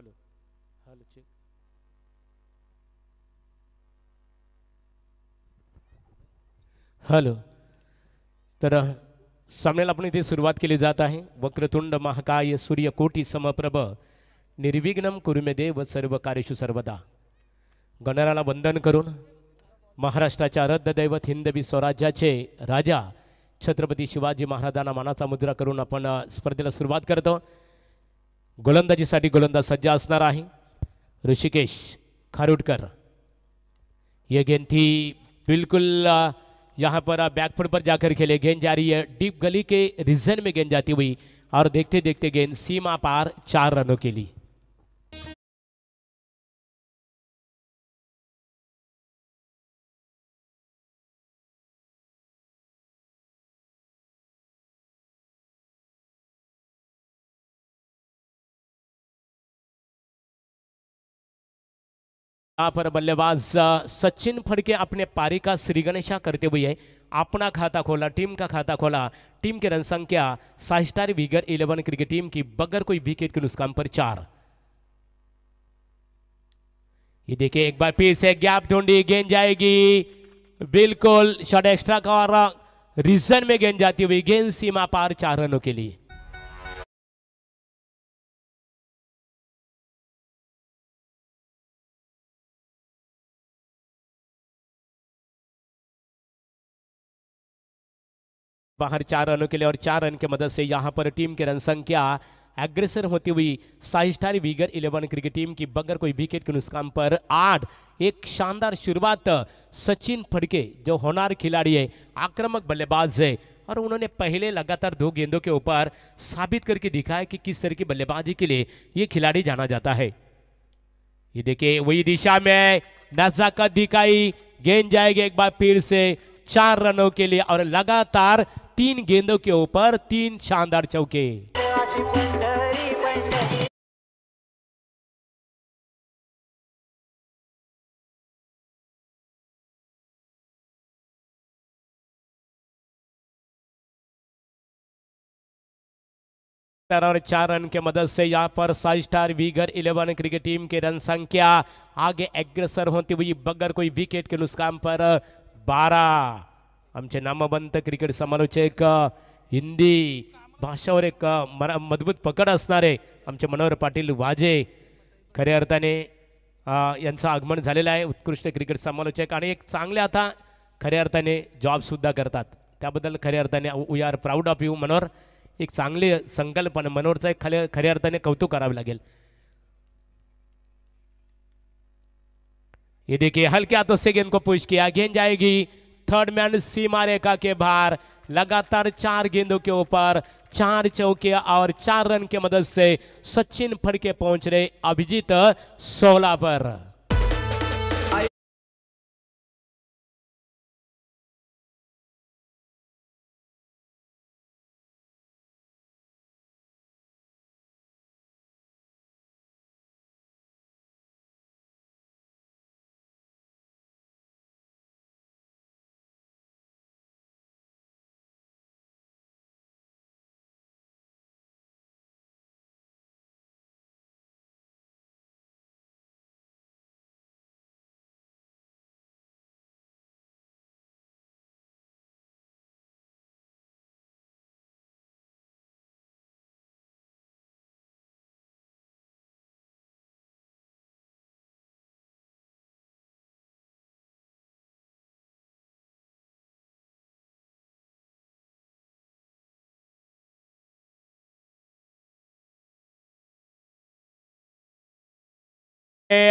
hello hello तर सामन्याला आपण इथे सुरुवात केली जात आहे वक्रतुंड महाकाय सूर्यकोटी समप्रभ निर्विघ्नम कुरुमे देव सर्व कार्यशु सर्वदा गणराला वंदन करून महाराष्ट्राच्या रद्द दैवत हिंदवी स्वराज्याचे राजा छत्रपती शिवाजी महाराजांना मानाचा मुद्रा करून आपण स्पर्धेला सुरुवात करतो गोलंदाजी सा गोलंदाज सज्ज असणार है ऋषिकेश खारुटकर ये गेंद थी बिल्कुल यहाँ पर बैकफुट पर जाकर खेले गेंद जा रही है डीप गली के रीजन में गेंद जाती हुई और देखते देखते गेंद सीमा पार चार रनों के लिए यहाँ पर बल्लेबाज सचिन फड़के अपने पारी का श्रीगणेशा करते हुए अपना खाता खोला टीम का खाता खोला टीम के रन संख्या साहिस्टार विगर इलेवन क्रिकेट टीम की बगैर कोई विकेट के नुकसान पर चार ये देखिए एक बार फिर से गैप ढूंढी गेंद जाएगी बिल्कुल शॉट एक्स्ट्रा का और रीजन में गेंद जाती हुई गेंद सीमा पार चार रनों के लिए बाहर चार रनों के लिए और चार रन की मदद से यहाँ पर टीम की रन संख्या एग्रेसर होती हुई साई स्टार वीगर इलेवन क्रिकेट टीम की बगर कोई विकेट के नुकसान पर आठ एक शानदार शुरुआत सचिन फड़के जो होनार खिलाड़ी है आक्रमक बल्लेबाज है और उन्होंने पहले लगातार दो गेंदों के ऊपर साबित करके दिखाया कि किस तरह की बल्लेबाजी के लिए ये खिलाड़ी जाना जाता है ये देखिए वही दिशा में नजाकत दिखाई गेंद जाएगी एक बार फिर से चार रनों के लिए और लगातार तीन गेंदों के ऊपर तीन शानदार चौके और चार रन के मदद से यहां पर साइव स्टार वीगर इलेवन क्रिकेट टीम के रन संख्या आगे अग्रसर होती हुई बगर कोई विकेट के नुकसान पर बारा आमचे नामवंत क्रिकेट समालोचक हिंदी भाषेवर एक मरा मजबूत पकड असणारे आमचे मनोहर पाटील वाजे खऱ्या अर्थाने यांचं आगमन झालेलं आहे उत्कृष्ट क्रिकेट समालोचक आणि एक चांगले आता खऱ्या अर्थाने जॉबसुद्धा करतात त्याबद्दल खऱ्या अर्थाने we are proud of you Manohar एक चांगली संकल्पना मनोहरचा एक खऱ्या खऱ्या अर्थाने कौतुक करावं लागेल ये देखिए हल्के हाथों तो से गेंद को पुश किया गेंद जाएगी थर्ड मैन सीमा रेखा के बाहर लगातार चार गेंदों के ऊपर चार चौके और चार रन के मदद से सचिन फड़के पहुंच रहे अभिजीत सोलह पर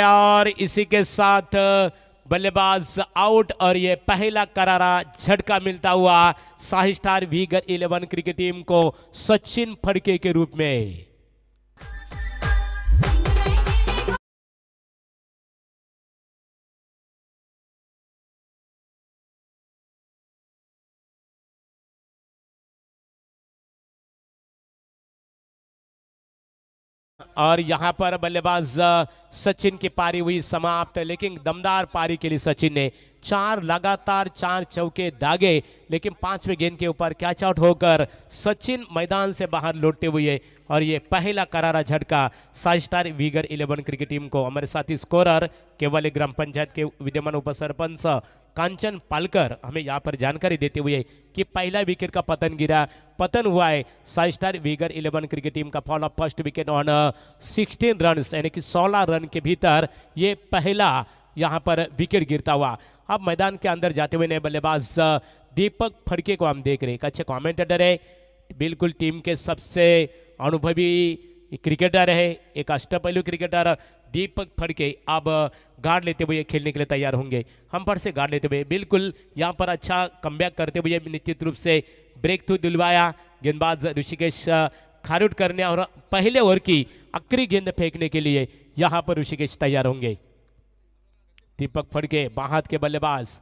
और इसी के साथ बल्लेबाज आउट और ये पहला करारा झटका मिलता हुआ साहिस्टार वीगर भीगर इलेवन क्रिकेट टीम को सचिन फड़के के रूप में और यहाँ पर बल्लेबाज सचिन की पारी हुई समाप्त लेकिन दमदार पारी के लिए सचिन ने चार लगातार चार चौके दागे लेकिन पांचवें गेंद के ऊपर कैच आउट होकर सचिन मैदान से बाहर लौटते हुए और ये पहला करारा झटका साइज स्टार वीगर इलेवन क्रिकेट टीम को हमारे साथी स्कोरर केवल ग्राम पंचायत के विद्यमान उप सरपंच कांचन पालकर हमें यहाँ पर जानकारी देते हुए कि पहला विकेट का पतन गिरा पतन हुआ है साइव स्टार विगर इलेवन क्रिकेट टीम का fall of first wicket on sixteen run यानी कि सोलह रन के भीतर ये पहला यहाँ पर विकेट गिरता हुआ अब मैदान के अंदर जाते हुए नए बल्लेबाज uh, दीपक फड़के को हम देख रहे एक अच्छे कॉमेंटेटर है बिल्कुल टीम के सबसे अनुभवी क्रिकेटर है एक अष्टपहलू क्रिकेटर दीपक फड़के अब गाड़ लेते हुए खेलने के लिए तैयार होंगे हम पर से गाड़ लेते हुए बिल्कुल यहाँ पर अच्छा कम करते हुए निश्चित रूप से ब्रेक थ्रू दिलवाया गेंदबाज ऋषिकेश खारूट करने और पहले ओवर की अक्री गेंद फेंकने के लिए यहाँ पर ऋषिकेश तैयार होंगे दीपक फड़के बाहत के बल्लेबाज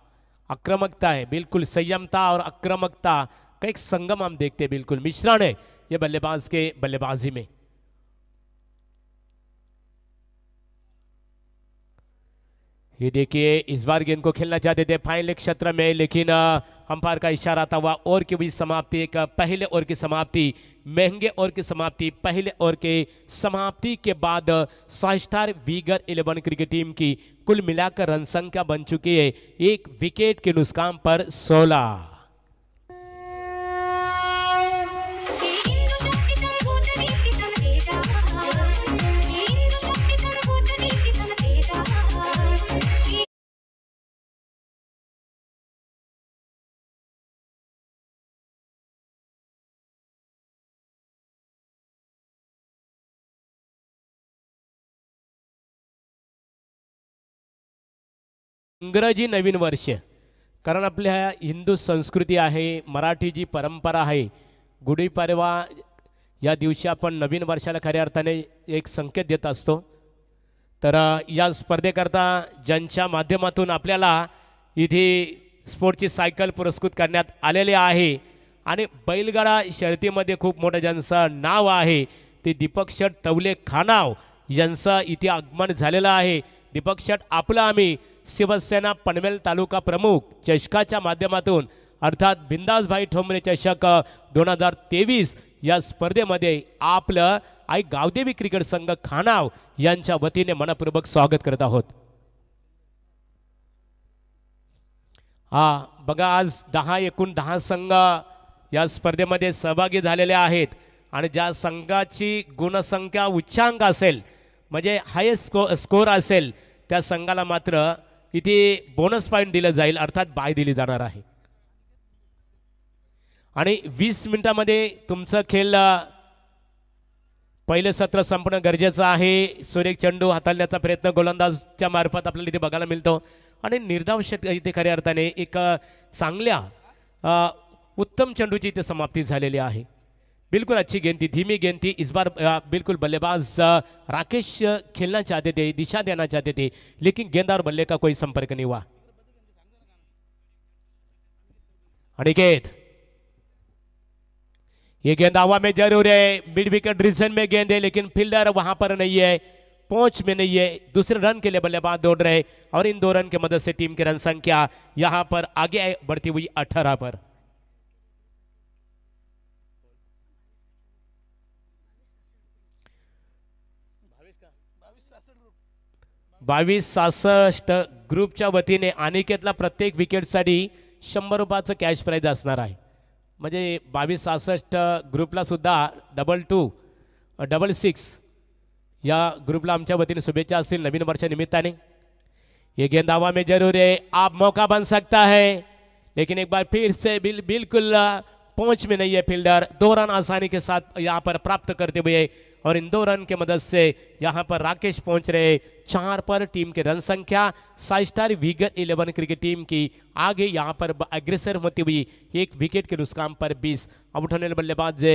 आक्रमकता है बिल्कुल संयमता और आक्रमकता का एक संगम हम देखते हैं बिल्कुल मिश्रण है ये बल्लेबाज के बल्लेबाजी में ये देखिए इस बार गेंद को खेलना चाहते थे फाइनल क्षेत्र में लेकिन अंपायर का इशारा था हुआ ओवर की भी समाप्ति एक पहले ओवर की समाप्ति महंगे ओवर की समाप्ति पहले ओवर के समाप्ति के बाद साइस्टार वीगर इलेवन क्रिकेट टीम की कुल मिलाकर रन संख्या बन चुकी है एक विकेट के नुस्कान पर सोलह इंग्रजी नवीन वर्ष कारण आपल्या हिंदू संस्कृती आहे मराठी जी परंपरा आहे गुढीपाडवा या दिवशी आपण नवीन वर्षाला खऱ्या अर्थाने एक संकेत देत असतो तर या स्पर्धेकरता ज्यांच्या माध्यमातून आपल्याला इथे स्पोर्टची सायकल पुरस्कृत करण्यात आलेले आहे आणि बैलगाडा शर्तीमध्ये खूप मोठं ज्यांचं नाव आहे ते दीपक शट तवले खानाव यांचं इथे आगमन झालेलं आहे दीपक शट आपलं आम्ही शिवसेना पनवेल तालुका प्रमुख चषकाच्या माध्यमातून अर्थात बिंदासभाई ठोंबरे चषक दोन हजार तेवीस या स्पर्धेमध्ये आपलं आई गावदेवी क्रिकेट संघ खानाव यांच्या वतीने मनपूर्वक स्वागत करत आहोत हा बघा आज दहा एकूण दहा संघ या स्पर्धेमध्ये सहभागी झालेले आहेत आणि ज्या संघाची गुणसंख्या उच्चांक असेल म्हणजे हायस्ट स्को स्कोर असेल त्या संघाला मात्र इथे बोनस पॉईंट दिलं जाईल अर्थात बाय दिली जाणार आहे आणि वीस मिनिटामध्ये तुमचं खेळ पहिलं सत्र संपणं गरजेचं आहे सुरेख चंडू हाताळण्याचा प्रयत्न गोलंदाजच्या मार्फत आपल्याला इथे बघायला मिळतो आणि निर्धाव इथे खऱ्या अर्थाने एक चांगल्या उत्तम चंडूची इथे समाप्ती झालेली आहे बिल्कुल अच्छी गेंद थी धीमी गेंद थी इस बार बिल्कुल बल्लेबाज राकेश खेलना चाहते थे दिशा देना चाहते थे लेकिन गेंद और बल्ले का कोई संपर्क नहीं हुआ अनिकेत ये गेंद हवा में जरूर है मिड विकेट रीजन में गेंद है लेकिन फील्डर वहां पर नहीं है पहुंच में नहीं है दूसरे रन के लिए बल्लेबाज दौड़ रहे और इन दो रन की मदद से टीम की रन संख्या यहां पर आगे बढ़ती हुई अठारह पर बावीस सहासष्ट ग्रुपच्या वतीने अनिकेतला प्रत्येक विकेटसाठी शंभर रुपयाचं कॅश प्राईज असणार आहे म्हणजे बावीस सहासष्ट ग्रुपलासुद्धा डबल टू डबल सिक्स या ग्रुपला आमच्या वतीने शुभेच्छा असतील नवीन वर्षानिमित्ताने ये गेंद हवा में जरूर है आप मौका बन सकता है लेकिन एक बार फिर से बिल बिल्कुल पहुंच में नहीं है फील्डर दो रन आसानी के साथ यहां पर प्राप्त करते हुए और इन दो रन के मदद से यहाँ पर राकेश पहुंच रहे चार पर टीम के रन संख्या साइव स्टार वीगर इलेवन क्रिकेट टीम की आगे यहाँ पर अग्रसर होती हुई एक विकेट के नुस्काम पर 20 आउट होने बल्लेबाज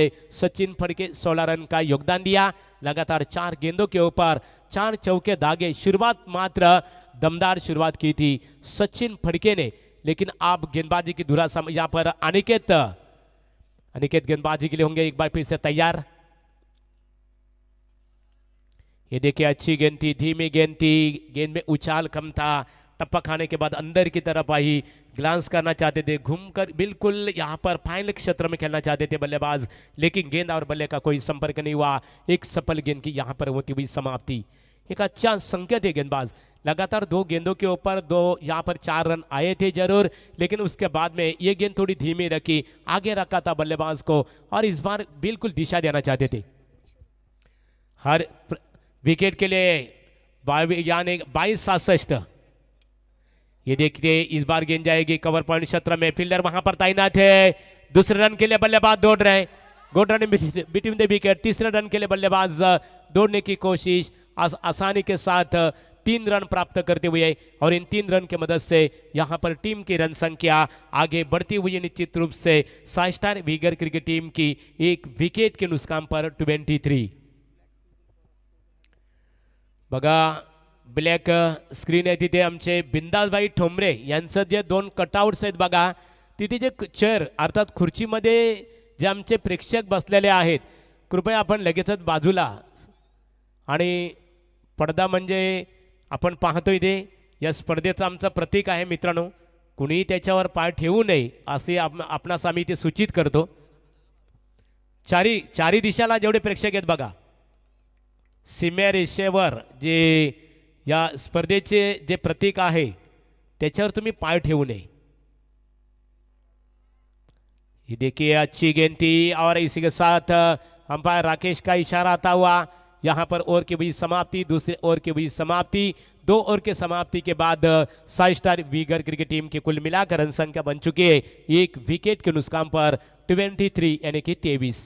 सचिन फड़के 16 रन का योगदान दिया लगातार चार गेंदों के ऊपर चार चौके दागे शुरुआत मात्र दमदार शुरुआत की थी सचिन फड़के ने लेकिन आप गेंदबाजी की समय यहाँ पर अनिकेत अनिकेत गेंदबाजी के लिए होंगे एक बार फिर से तैयार ये देखिए अच्छी गेंद थी धीमी गेंद थी गेंद में उछाल कम था टप्पा खाने के बाद अंदर की तरफ आई ग्लांस करना चाहते थे घूमकर बिल्कुल यहाँ पर फाइनल क्षेत्र में खेलना चाहते थे बल्लेबाज लेकिन गेंद और बल्ले का कोई संपर्क नहीं हुआ एक सफल गेंद की यहाँ पर होती हुई समाप्ति एक अच्छा संकेत है गेंदबाज लगातार दो गेंदों के ऊपर दो यहाँ पर चार रन आए थे जरूर लेकिन उसके बाद में ये गेंद थोड़ी धीमी रखी आगे रखा था बल्लेबाज को और इस बार बिल्कुल दिशा देना चाहते थे हर विकेट के लिए यानी बाईस सासठ ये देखिए इस बार गेंद जाएगी कवर पॉइंट क्षेत्र में फील्डर वहां पर तैनात है दूसरे रन के लिए बल्लेबाज दौड़ रहे हैं good run between the wicket तीसरे रन के लिए बल्लेबाज दौड़ने की कोशिश आस, आसानी के साथ तीन रन प्राप्त करते हुए और इन तीन रन के मदद से यहाँ पर टीम की रन संख्या आगे बढ़ती हुई निश्चित रूप से साइस्टार बीगर क्रिकेट टीम की एक विकेट के नुस्कान पर ट्वेंटी बघा ब्लॅक स्क्रीन आहे तिथे आमचे बिंदासबाई ठोंबरे यांचं जे दोन कटआउट्स आहेत बघा तिथे जे चेअर अर्थात खुर्चीमध्ये जे आमचे प्रेक्षक बसलेले आहेत कृपया आपण लगेचच बाजूला आणि पडदा म्हणजे आपण पाहतो इथे या स्पर्धेचं आमचं प्रतीक आहे मित्रांनो कुणीही त्याच्यावर पाय ठेवू नये असे आप आपणास आम्ही इथे सूचित करतो चारी चारी दिशाला जेवढे प्रेक्षक आहेत बघा सीम्यारेषेवर जे या स्पर्धेचे जे प्रतीक आहे त्याच्यावर तुम्ही पाय ठेवू नये ये देखिए अच्छी गिनती और इसी के साथ अंपायर राकेश का इशारा आता हुआ यहाँ पर ओवर की बीच समाप्ति दूसरे ओवर की बीच समाप्ति दो ओवर के समाप्ति के बाद साई स्टार वीगर क्रिकेट टीम की कुल मिलाकर रन संख्या बन चुकी है एक विकेट के नुस्कान पर 23 यानी कि 23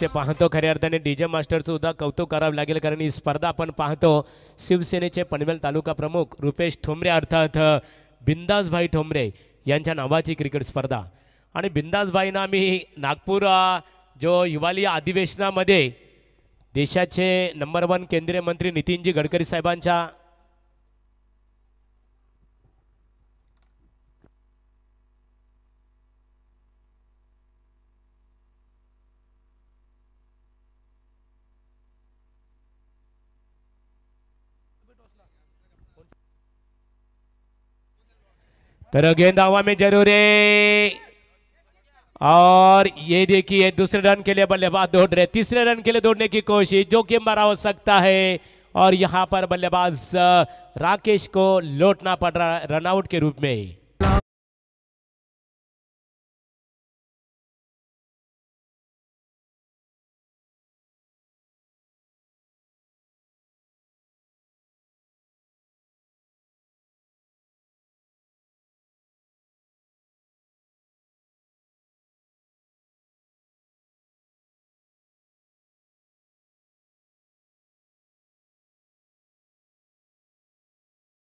ते पाहतो खऱ्या अर्थाने डी जे सुद्धा कौतुक करावं लागेल कारण ही स्पर्धा आपण पाहतो शिवसेनेचे पनवेल तालुका प्रमुख रुपेश ठोंबरे अर्थात बिंदासभाई ठोंबरे यांच्या नावाची क्रिकेट स्पर्धा आणि बिंदासभाईना आम्ही नागपूर जो युवाली अधिवेशनामध्ये देशाचे नंबर वन केंद्रीय मंत्री नितीनजी गडकरी साहेबांच्या करो गेंद हवा में जरूर है और ये देखिए दूसरे रन के लिए बल्लेबाज दौड़ रहे तीसरे रन के लिए दौड़ने की कोशिश जो कि मरा हो सकता है और यहां पर बल्लेबाज राकेश को लौटना पड़ रहा रनआउट के रूप में ही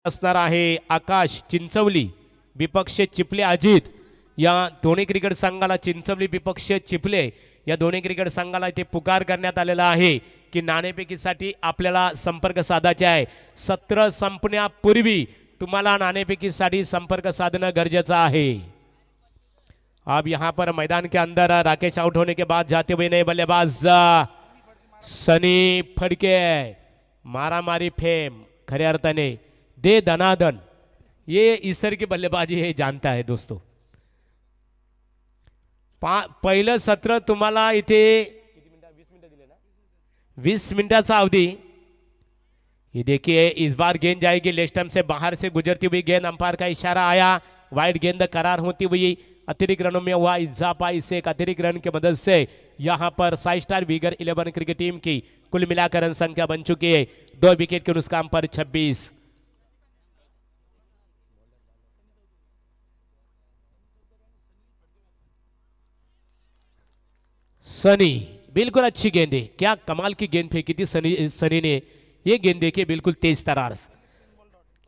असणार आहे आकाश चिंचवली विपक्ष चिपले अजित या दोन्ही क्रिकेट संघाला चिंचवली विपक्ष चिपले या दोन्ही क्रिकेट संघाला इथे पुकार करण्यात आलेला आहे की नाणेफेकीसाठी आपल्याला संपर्क साधायचे आहे सत्र संपण्यापूर्वी तुम्हाला नाणेफेकीसाठी संपर्क साधणं गरजेचं आहे अब यहां पर मैदान के अंदर राकेश आउट होने के बाद जाते हुए नए बल्लेबाज सनी फडके मारामारी फेम खऱ्या अर्थाने दे धनाधन ये ईश्वर की बल्लेबाजी है जानता है दोस्तों पहले सत्र तुम्हारा इतने वीस मिनटाचा अवधि ये देखिए इस बार गेंद जाएगी लेफ्ट स्टम्प से बाहर से गुजरती हुई गेंद अंपायर का इशारा आया वाइड गेंद करार होती हुई अतिरिक्त रनों में हुआ इजाफा इससे एक अतिरिक्त रन की मदद से यहां पर साइव स्टार बीगर इलेवन क्रिकेट टीम की कुल मिलाकर रन संख्या बन चुकी है दो विकेट के नुस्काम पर छब्बीस सनी बिल्कुल अच्छी गेंदे क्या कमाल की गेंद फेंकी थी सनी सनी ने ये गेंद देखिए बिल्कुल तेज तरार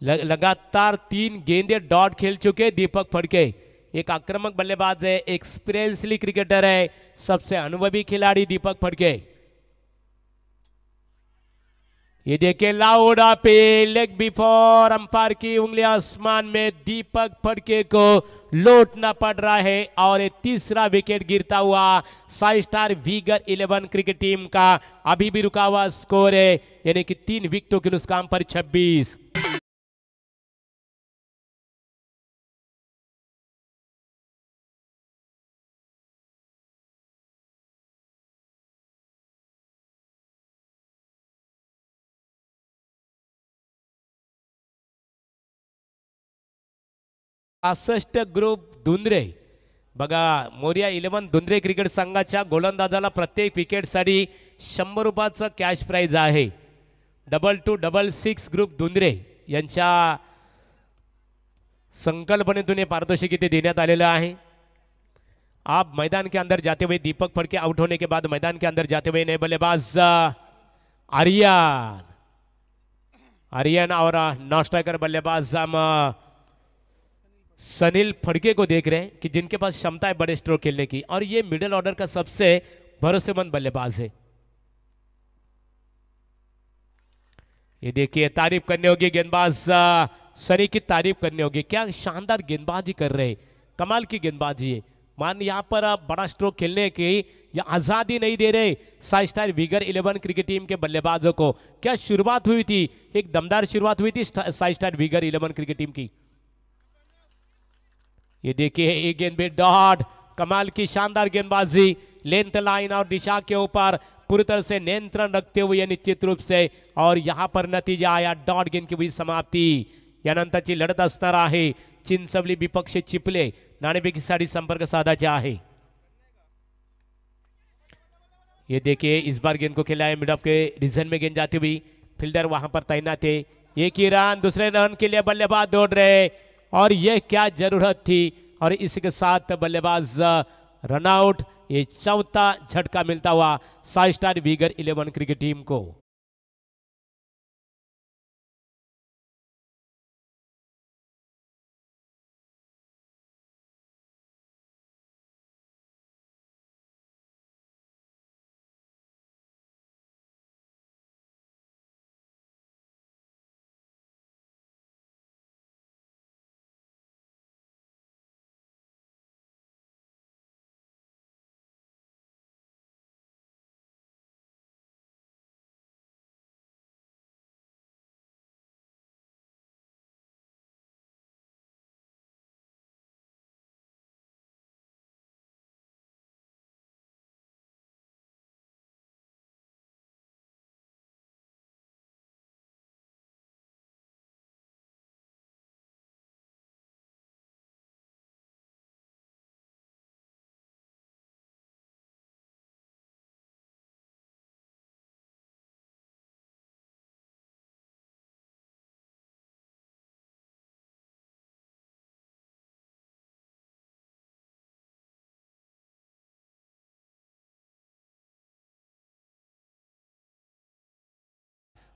लगातार तीन गेंदे डॉट खेल चुके दीपक फड़के एक आक्रामक बल्लेबाज है एक्सपीरियंसली क्रिकेटर है सबसे अनुभवी खिलाड़ी दीपक फड़के ये देखिए लाउड पे लेग बिफोर अंपायर की उंगली आसमान में दीपक फड़के को लौटना पड़ रहा है और ये तीसरा विकेट गिरता हुआ साई स्टार वीगर इलेवन क्रिकेट टीम का अभी भी रुका हुआ स्कोर है यानी कि तीन विकेटों के नुकसान पर 26 पासष्ट ग्रुप धुंद्रे बघा मोरिया इलेव्हन धुंद्रे क्रिकेट संघाच्या गोलंदाजाला प्रत्येक विकेटसाठी शंभर रुपयाचं कॅश प्राईज आहे double two double six group Dhundre यांच्या संकल्पनेतून हे पारितोषिक इथे देण्यात आलेलं आहे आप मैदान के अंदर जाते हुए दीपक फड़के आउट होने के बाद मैदान के अंदर जाते हुए नए बल्लेबाज आर्यन आर्यन और नॉन स्ट्राइकर बल्लेबाज सनील फड़के को देख रहे हैं कि जिनके पास क्षमता है बड़े स्ट्रोक खेलने की और ये मिडिल ऑर्डर का सबसे भरोसेमंद बल्लेबाज है ये देखिए तारीफ करनी होगी गेंदबाज सनी की तारीफ करनी होगी क्या शानदार गेंदबाजी कर रहे कमाल की गेंदबाजी है मान यहाँ पर आप बड़ा स्ट्रोक खेलने की या आज़ादी नहीं दे रहे साइ स्टार विगर इलेवन क्रिकेट टीम के बल्लेबाजों को क्या शुरुआत हुई थी एक दमदार शुरुआत हुई थी साइ स्टार विगर इलेवन क्रिकेट टीम की ये देखिए एक गेंद में डॉट कमाल की शानदार गेंदबाजी लेंथ लाइन और दिशा के ऊपर पूरी तरह से नियंत्रण रखते हुए निश्चित रूप से और यहाँ पर नतीजा आया डॉट गेंद की हुई समाप्ति यानंतरची लड़त असणार आहे चिंचवली विपक्ष चिपले नाणेपेकीसाठी संपर्क साधाचे आहे ये देखिए इस बार गेंद को खेला है मिड ऑफ के रीजन में गेंद जाती हुई फील्डर वहां पर तैनात है एक ही रन दूसरे रन के लिए बल्लेबाज दौड़ रहे और यह क्या जरूरत थी और इसके साथ बल्लेबाज रनआउट ये चौथा झटका मिलता हुआ साइव स्टार बीगर इलेवन क्रिकेट टीम को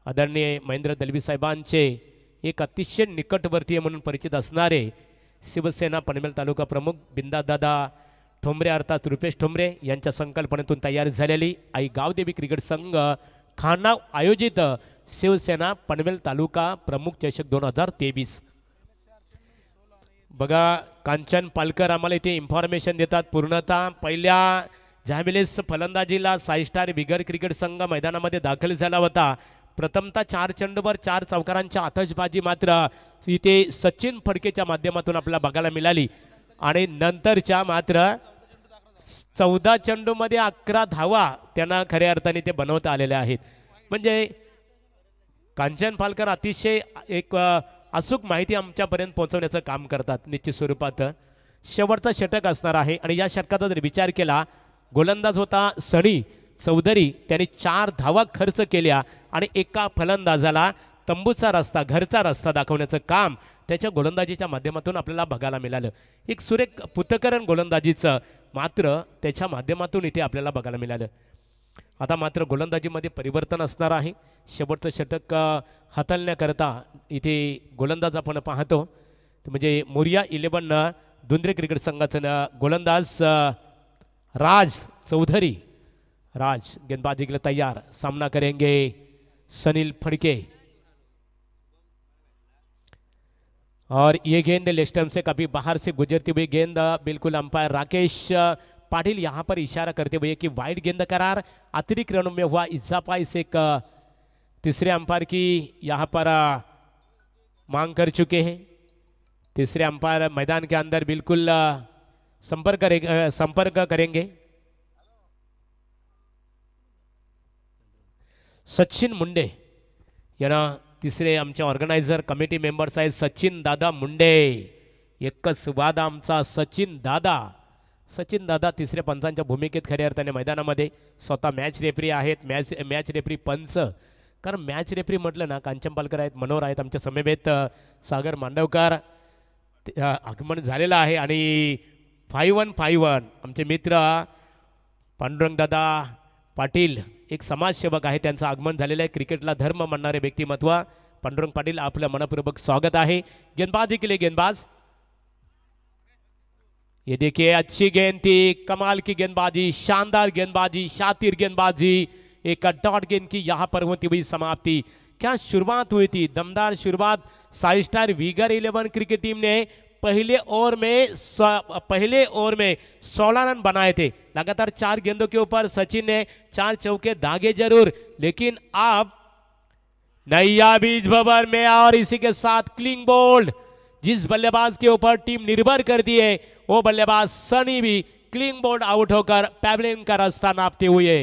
आदरणीय महेंद्र दलवी साहेबांचे एक अतिशय निकटवर्तीय म्हणून परिचित असणारे शिवसेना पनवेल तालुका प्रमुख बिंदादादा ठोंबरे अर्थात रुपेश ठोंबरे यांच्या संकल्पनेतून तयार झालेली आई गावदेवी क्रिकेट संघ खानाव आयोजित शिवसेना पनवेल तालुका प्रमुख चषक दोन हजार तेवीस बघा कांचन पालकर आम्हाला इथे इन्फॉर्मेशन देतात पूर्णतः पहिल्या ज्यावेळेस फलंदाजीला साई स्टार बिगर क्रिकेट संघ मैदानामध्ये दाखल झाला होता प्रथमतः चार चेंडूवर चार चौकारांच्या आतषबाजी मात्र इथे सचिन फडकेच्या माध्यमातून आपल्याला बघायला मिळाली आणि नंतरच्या मात्र चौदा मध्ये अकरा धावा त्यांना खऱ्या अर्थाने ते बनवता आलेले आहेत म्हणजे कांचन फालकर अतिशय एक अचूक माहिती आमच्यापर्यंत पोहोचवण्याचं काम करतात निश्चित स्वरूपात शेवटचा षटक असणार आहे आणि या षटकाचा जर विचार केला गोलंदाज होता सणी चौधरी त्यांनी चार धावा खर्च केल्या आणि एका फलंदाजाला तंबूचा रस्ता घरचा रस्ता दाखवण्याचं काम त्याच्या गोलंदाजीच्या माध्यमातून आपल्याला बघायला मिळालं एक सुरेख पुतकरण गोलंदाजीचं मात्र त्याच्या माध्यमातून इथे आपल्याला बघायला मिळालं आता मात्र गोलंदाजीमध्ये परिवर्तन असणार आहे शेवटचं षटक हाताळण्याकरता इथे गोलंदाज आपण पाहतो म्हणजे मोरिया इलेव्हननं दुंद्रे क्रिकेट संघाचं गोलंदाज राज चौधरी राज गेंदबाजी के लिए तैयार सामना करेंगे सनील फड़के और ये गेंद लेस्टम से कभी बाहर से गुजरती हुई गेंद बिल्कुल अंपायर राकेश पाटिल यहां पर इशारा करते हुए कि वाइड गेंद करार अतिरिक्त रनों में हुआ इजाफा इस एक तीसरे अंपायर की यहां पर मांग कर चुके हैं तीसरे अंपायर मैदान के अंदर बिल्कुल संपर्क करेंगे संपर्क करेंगे सचिन मुंडे यांना तिसरे आमचे ऑर्गनायझर कमिटी मेंबर्स आहेत सचिन दादा मुंडे एकच वाद आमचा सचिन दादा सचिन दादा तिसऱ्या पंचांच्या भूमिकेत खऱ्या अर्थाने मैदानामध्ये स्वतः मॅच रेफरी आहेत मॅच मॅच रेफरी पंच कारण मॅच रेफरी म्हटलं ना कांचन पालकर आहेत मनोहर आहेत आमच्या समेबेत सागर मांडवकर आगमन झालेलं आहे आणि फाय वन फाय वन आमचे मित्र पांडुरंगदादा पाटिल एक समाज सेवक है आगमन है आहे क्रिकेटला धर्म मानणारे व्यक्तिमत्व पांडुरंग पाटील आपलं मनपूर्वक स्वागत है गेंदबाज के लिए गेंदबाज ये देखिए अच्छी गेंद थी कमाल की गेंदबाजी शानदार गेंदबाजी शातिर गेंदबाजी एक डॉट गेंद की यहां पर होती हुई समाप्ति क्या शुरुआत हुई थी दमदार शुरुआत साइव स्टार वीगर इलेवन क्रिकेट टीम ने पहले ओवर में पहले ओवर में सोलह रन बनाए थे लगातार चार गेंदों के ऊपर सचिन ने चार चौके दागे जरूर लेकिन अब नैया बीज बबर में और इसी के साथ क्लिंग बोल्ड जिस बल्लेबाज के ऊपर टीम निर्भर करती है वो बल्लेबाज सनी भी क्लिंग बोल्ड आउट होकर पैबलिन का रास्ता नापते हुए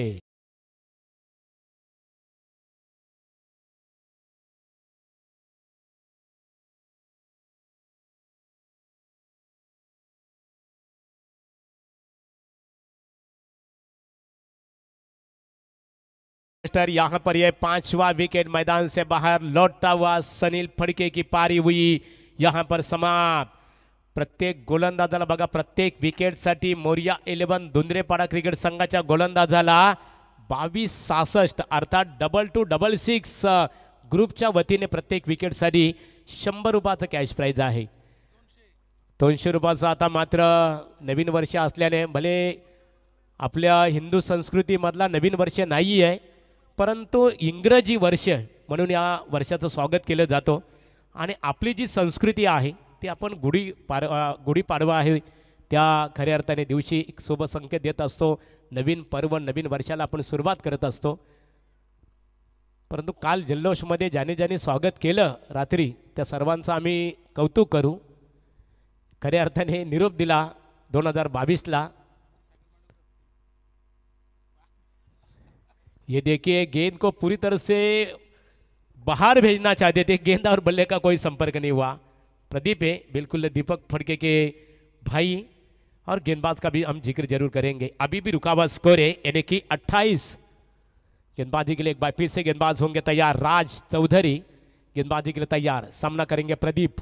रजिस्टर यहाँ पर यह पांचवा विकेट मैदान से बाहर लौटता हुआ सनील फड़के की पारी हुई यहां पर समाप्त प्रत्येक गोलंदाजाला बघा प्रत्येक विकेटसाठी मोरिया इलेवन धुंद्रेपाडा क्रिकेट संघाच्या गोलंदाजाला बावीस सहासष्ट अर्थात डबल टू डबल सिक्स ग्रुपच्या वतीने प्रत्येक विकेटसाठी शंभर रुपयाचं कॅश प्राईज आहे दोनशे रुपयाचं आता मात्र नवीन वर्ष असल्याने भले आपल्या हिंदू संस्कृतीमधला नवीन वर्ष नाही आहे परंतु इंग्रजी वर्ष म्हणून या वर्षाचं स्वागत केलं जातो आणि आपली जी संस्कृती आहे ती आपण गुढी पाड गुढीपाडवा आहे त्या खऱ्या अर्थाने दिवशी एक शुभसंकेत संकेत देत असतो नवीन पर्व नवीन वर्षाला आपण सुरुवात करत असतो परंतु काल जल्लोषमध्ये ज्याने ज्याने स्वागत केलं रात्री त्या सर्वांचं आम्ही कौतुक करू खऱ्या अर्थाने निरोप दिला दोन हजार बावीसला ये देखिए गेंद को पूरी तरह से बाहर भेजना चाहते थे गेंद और बल्ले का कोई संपर्क नहीं हुआ प्रदीप है बिल्कुल दीपक फड़के के भाई और गेंदबाज का भी हम जिक्र जरूर करेंगे अभी भी रुका हुआ स्कोर है यानी कि 28 गेंदबाजी के लिए एक बार फिर से गेंदबाज होंगे तैयार राज चौधरी गेंदबाजी के लिए तैयार सामना करेंगे प्रदीप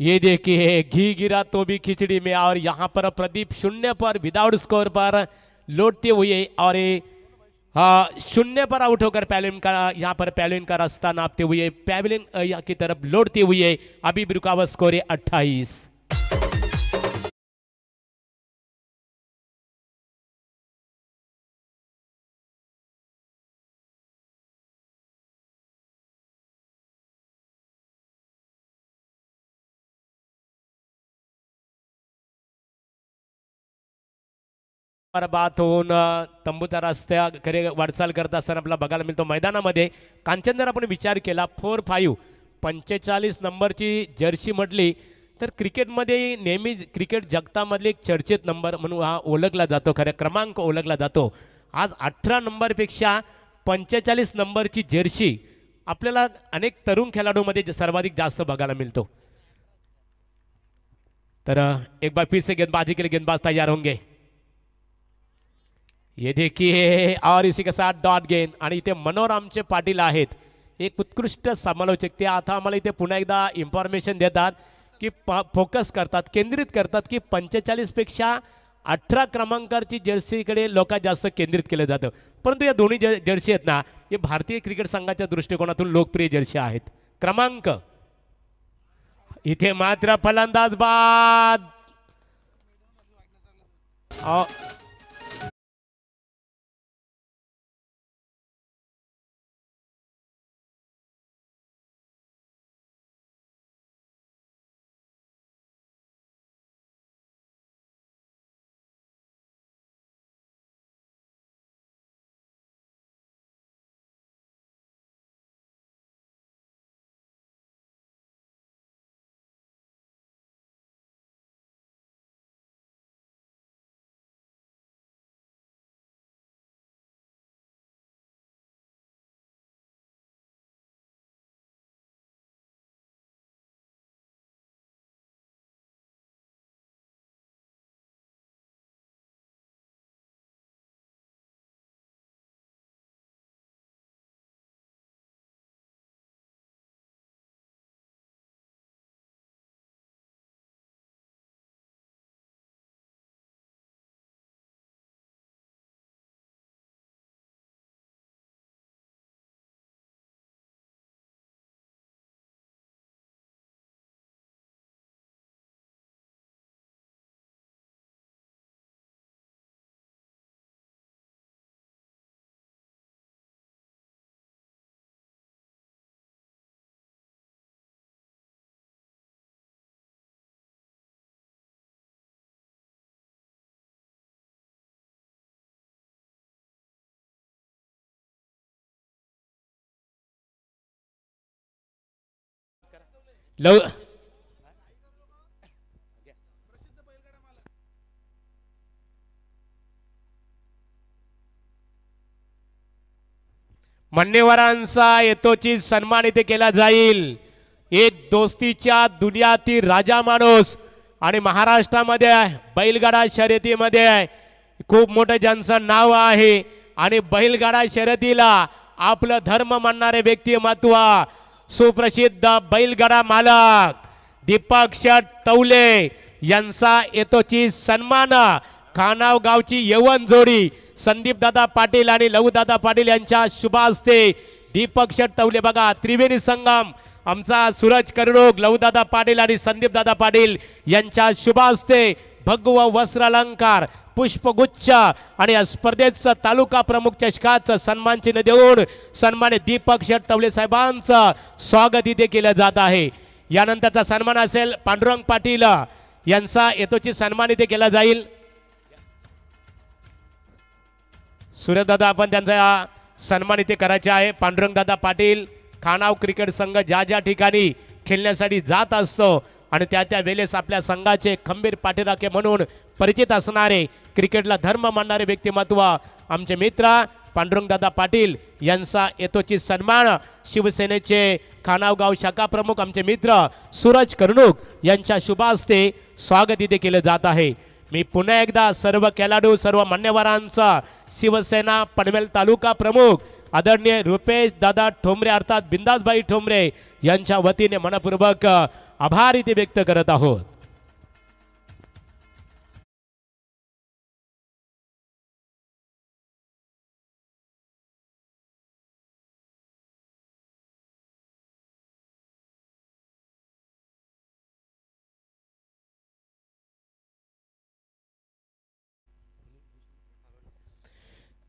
ये देखिए घी गिरा तो भी खिचड़ी में और यहाँ पर प्रदीप शून्य पर विदाउट स्कोर पर लौटते हुए और ये शून्य पर आउट होकर पैलिन का यहाँ पर पैलिन का रास्ता नापते हुए पैलिन की तरफ लौटते हुए अभी भी रुकावट स्कोर है अट्ठाईस बात होऊन तंबूचा रस्त्या खरे वाटचाल करत असताना आपल्याला बघायला मिळतो मैदानामध्ये कांचन जर आपण विचार केला फोर फाईव्ह पंचेचाळीस नंबरची जर्सी म्हटली तर क्रिकेटमध्ये नेहमी क्रिकेट जगतामधली एक चर्चेत नंबर म्हणून हा ओळखला जातो खऱ्या क्रमांक ओळखला जातो आज अठरा नंबरपेक्षा पंचेचाळीस नंबरची जर्सी आपल्याला अनेक तरुण खेळाडूमध्ये सर्वाधिक जास्त बघायला मिळतो तर एक बार फिर से गेंदबाजी के गेंदबाज तयार होंगे ये देखिए और इसी के साथ डॉट गेन आणि इथे मनोरामचे पाटील आहेत एक उत्कृष्ट समालोचक ते आता आम्हाला इथे पुन्हा एकदा इन्फॉर्मेशन देतात की फोकस करतात केंद्रित करतात की पंचेचाळीसपेक्षा अठरा क्रमांकाची जर्सीकडे लोक जास्त केंद्रित केलं जातं परंतु या दोन्ही ज जर्सी आहेत ना हे भारतीय क्रिकेट संघाच्या दृष्टिकोनातून लोकप्रिय जर्सी आहेत क्रमांक इथे मात्र फलंदाज बाद लव मान्यवरांचा येतोची सन्मान इथे केला जाईल एक दोस्तीच्या दुनियातील राजा माणूस आणि महाराष्ट्रामध्ये आहे बैलगाडा शर्यतीमध्ये आहे खूप मोठं ज्यांचं नाव आहे आणि बैलगाडा शर्यतीला आपलं धर्म मानणारे व्यक्तिमत्व सुप्रसिद्ध बैलगाडा मालक दीपक शट तवले यांचा येतोची सन्मान खानाव गावची यवन जोडी संदीपदादा पाटील आणि लघुदादा पाटील यांच्या शुभ असते दीपक शट तवले बघा त्रिवेणी संगम आमचा सूरज करडोग लहुदादा पाटील आणि संदीपदादा पाटील यांच्या शुभ असते भगव वस्त्र अलंकार पुष्पगुच्छ आणि या स्पर्धेचा तालुका प्रमुख चषकाचं सन्मान चिन्ह देऊन सन्मानित दीपक शेठ तवले साहेबांचं स्वागत इथे केलं जात आहे यानंतरचा सन्मान असेल पांडुरंग पाटील यांचा येतोची सन्मान इथे केला जाईल सूर्यदादा आपण त्यांचा सन्मान इथे करायचा आहे पांडुरंगदादा पाटील खानाव क्रिकेट संघ ज्या ज्या ठिकाणी खेळण्यासाठी जात असतो आणि त्या त्या वेळेस आपल्या संघाचे खंबीर पाठीराखे म्हणून परिचित असणारे क्रिकेटला धर्म मानणारे व्यक्तिमत्व आमचे मित्र पांडुरंगदादा पाटील यांचा येतोची सन्मान शिवसेनेचे खानावगाव शाखा प्रमुख आमचे मित्र सूरज कर्णूक यांच्या शुभास्ते स्वागत इथे केलं जात आहे मी पुन्हा एकदा सर्व खेळाडू सर्व मान्यवरांचा शिवसेना पनवेल तालुका प्रमुख आदरणीय रुपेश दादा ठोंबरे अर्थात बिंदासबाई ठोंबरे यांच्या वतीने मनपूर्वक आभार इतने व्यक्त करत आहोत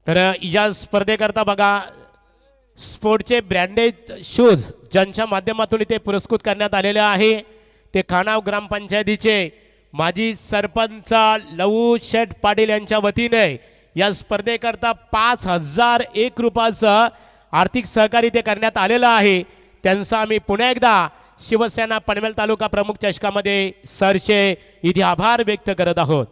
तर या स्पर्धेकरता बघा स्पोर्टचे ब्रँडेड शूज ज्यांच्या माध्यमातून इथे पुरस्कृत करण्यात आलेले आहे ते खानाव ग्रामपंचायतीचे माजी सरपंच लवू शेठ पाटील यांच्या वतीने या स्पर्धेकरता पाच हजार एक रुपयाचं आर्थिक सहकार्य ते करण्यात आलेलं आहे त्यांचा आम्ही पुन्हा एकदा शिवसेना पनवेल तालुका प्रमुख चषकामध्ये सरचे इथे आभार व्यक्त करत आहोत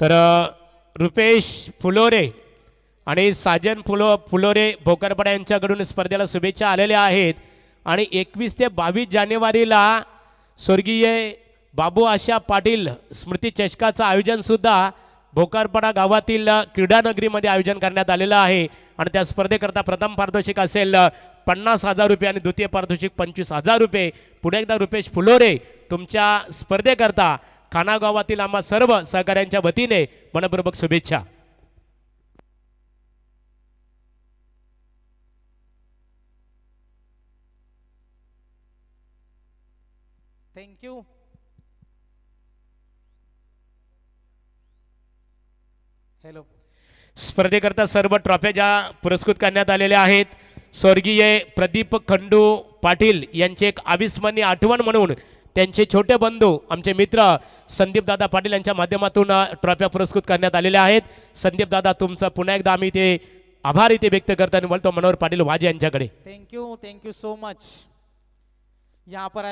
तर रुपेश फुलोरे आणि साजन फुलो फुलोरे भोकरपडा यांच्याकडून स्पर्धेला शुभेच्छा आलेल्या आहेत आणि एकवीस ते बावीस जानेवारीला स्वर्गीय बाबू आशा पाटील स्मृती चषकाचं आयोजनसुद्धा भोकरपडा गावातील क्रीडानगरीमध्ये आयोजन करण्यात आलेलं आहे आणि त्या स्पर्धेकरता प्रथम पारितोषिक असेल पन्नास हजार रुपये आणि द्वितीय पारितोषिक पंचवीस हजार रुपये पुढे एकदा रुपेश फुलोरे तुमच्या स्पर्धेकरता कानागावातील आम्हा सर्व सहकाऱ्यांच्या वतीने मनपूर्वक शुभेच्छा थँक्यू हॅलो स्पर्धेकरता सर्व ट्रॉफ्या ज्या पुरस्कृत करण्यात आलेल्या आहेत स्वर्गीय प्रदीप खंडू पाटील यांची एक अविस्मरणीय आठवण म्हणून त्यांचे छोटे बंधू आमचे मित्र संदीपदादा पाटील यांच्या माध्यमातून ट्रॉफ्या पुरस्कृत करण्यात आलेल्या आहेत संदीपदादा तुमचा पुन्हा एकदा आम्ही ते आभार इथे व्यक्त करताना बोलतो मनोहर पाटील वाजे यांच्याकडे थँक्यू थँक्यू सो मच या पर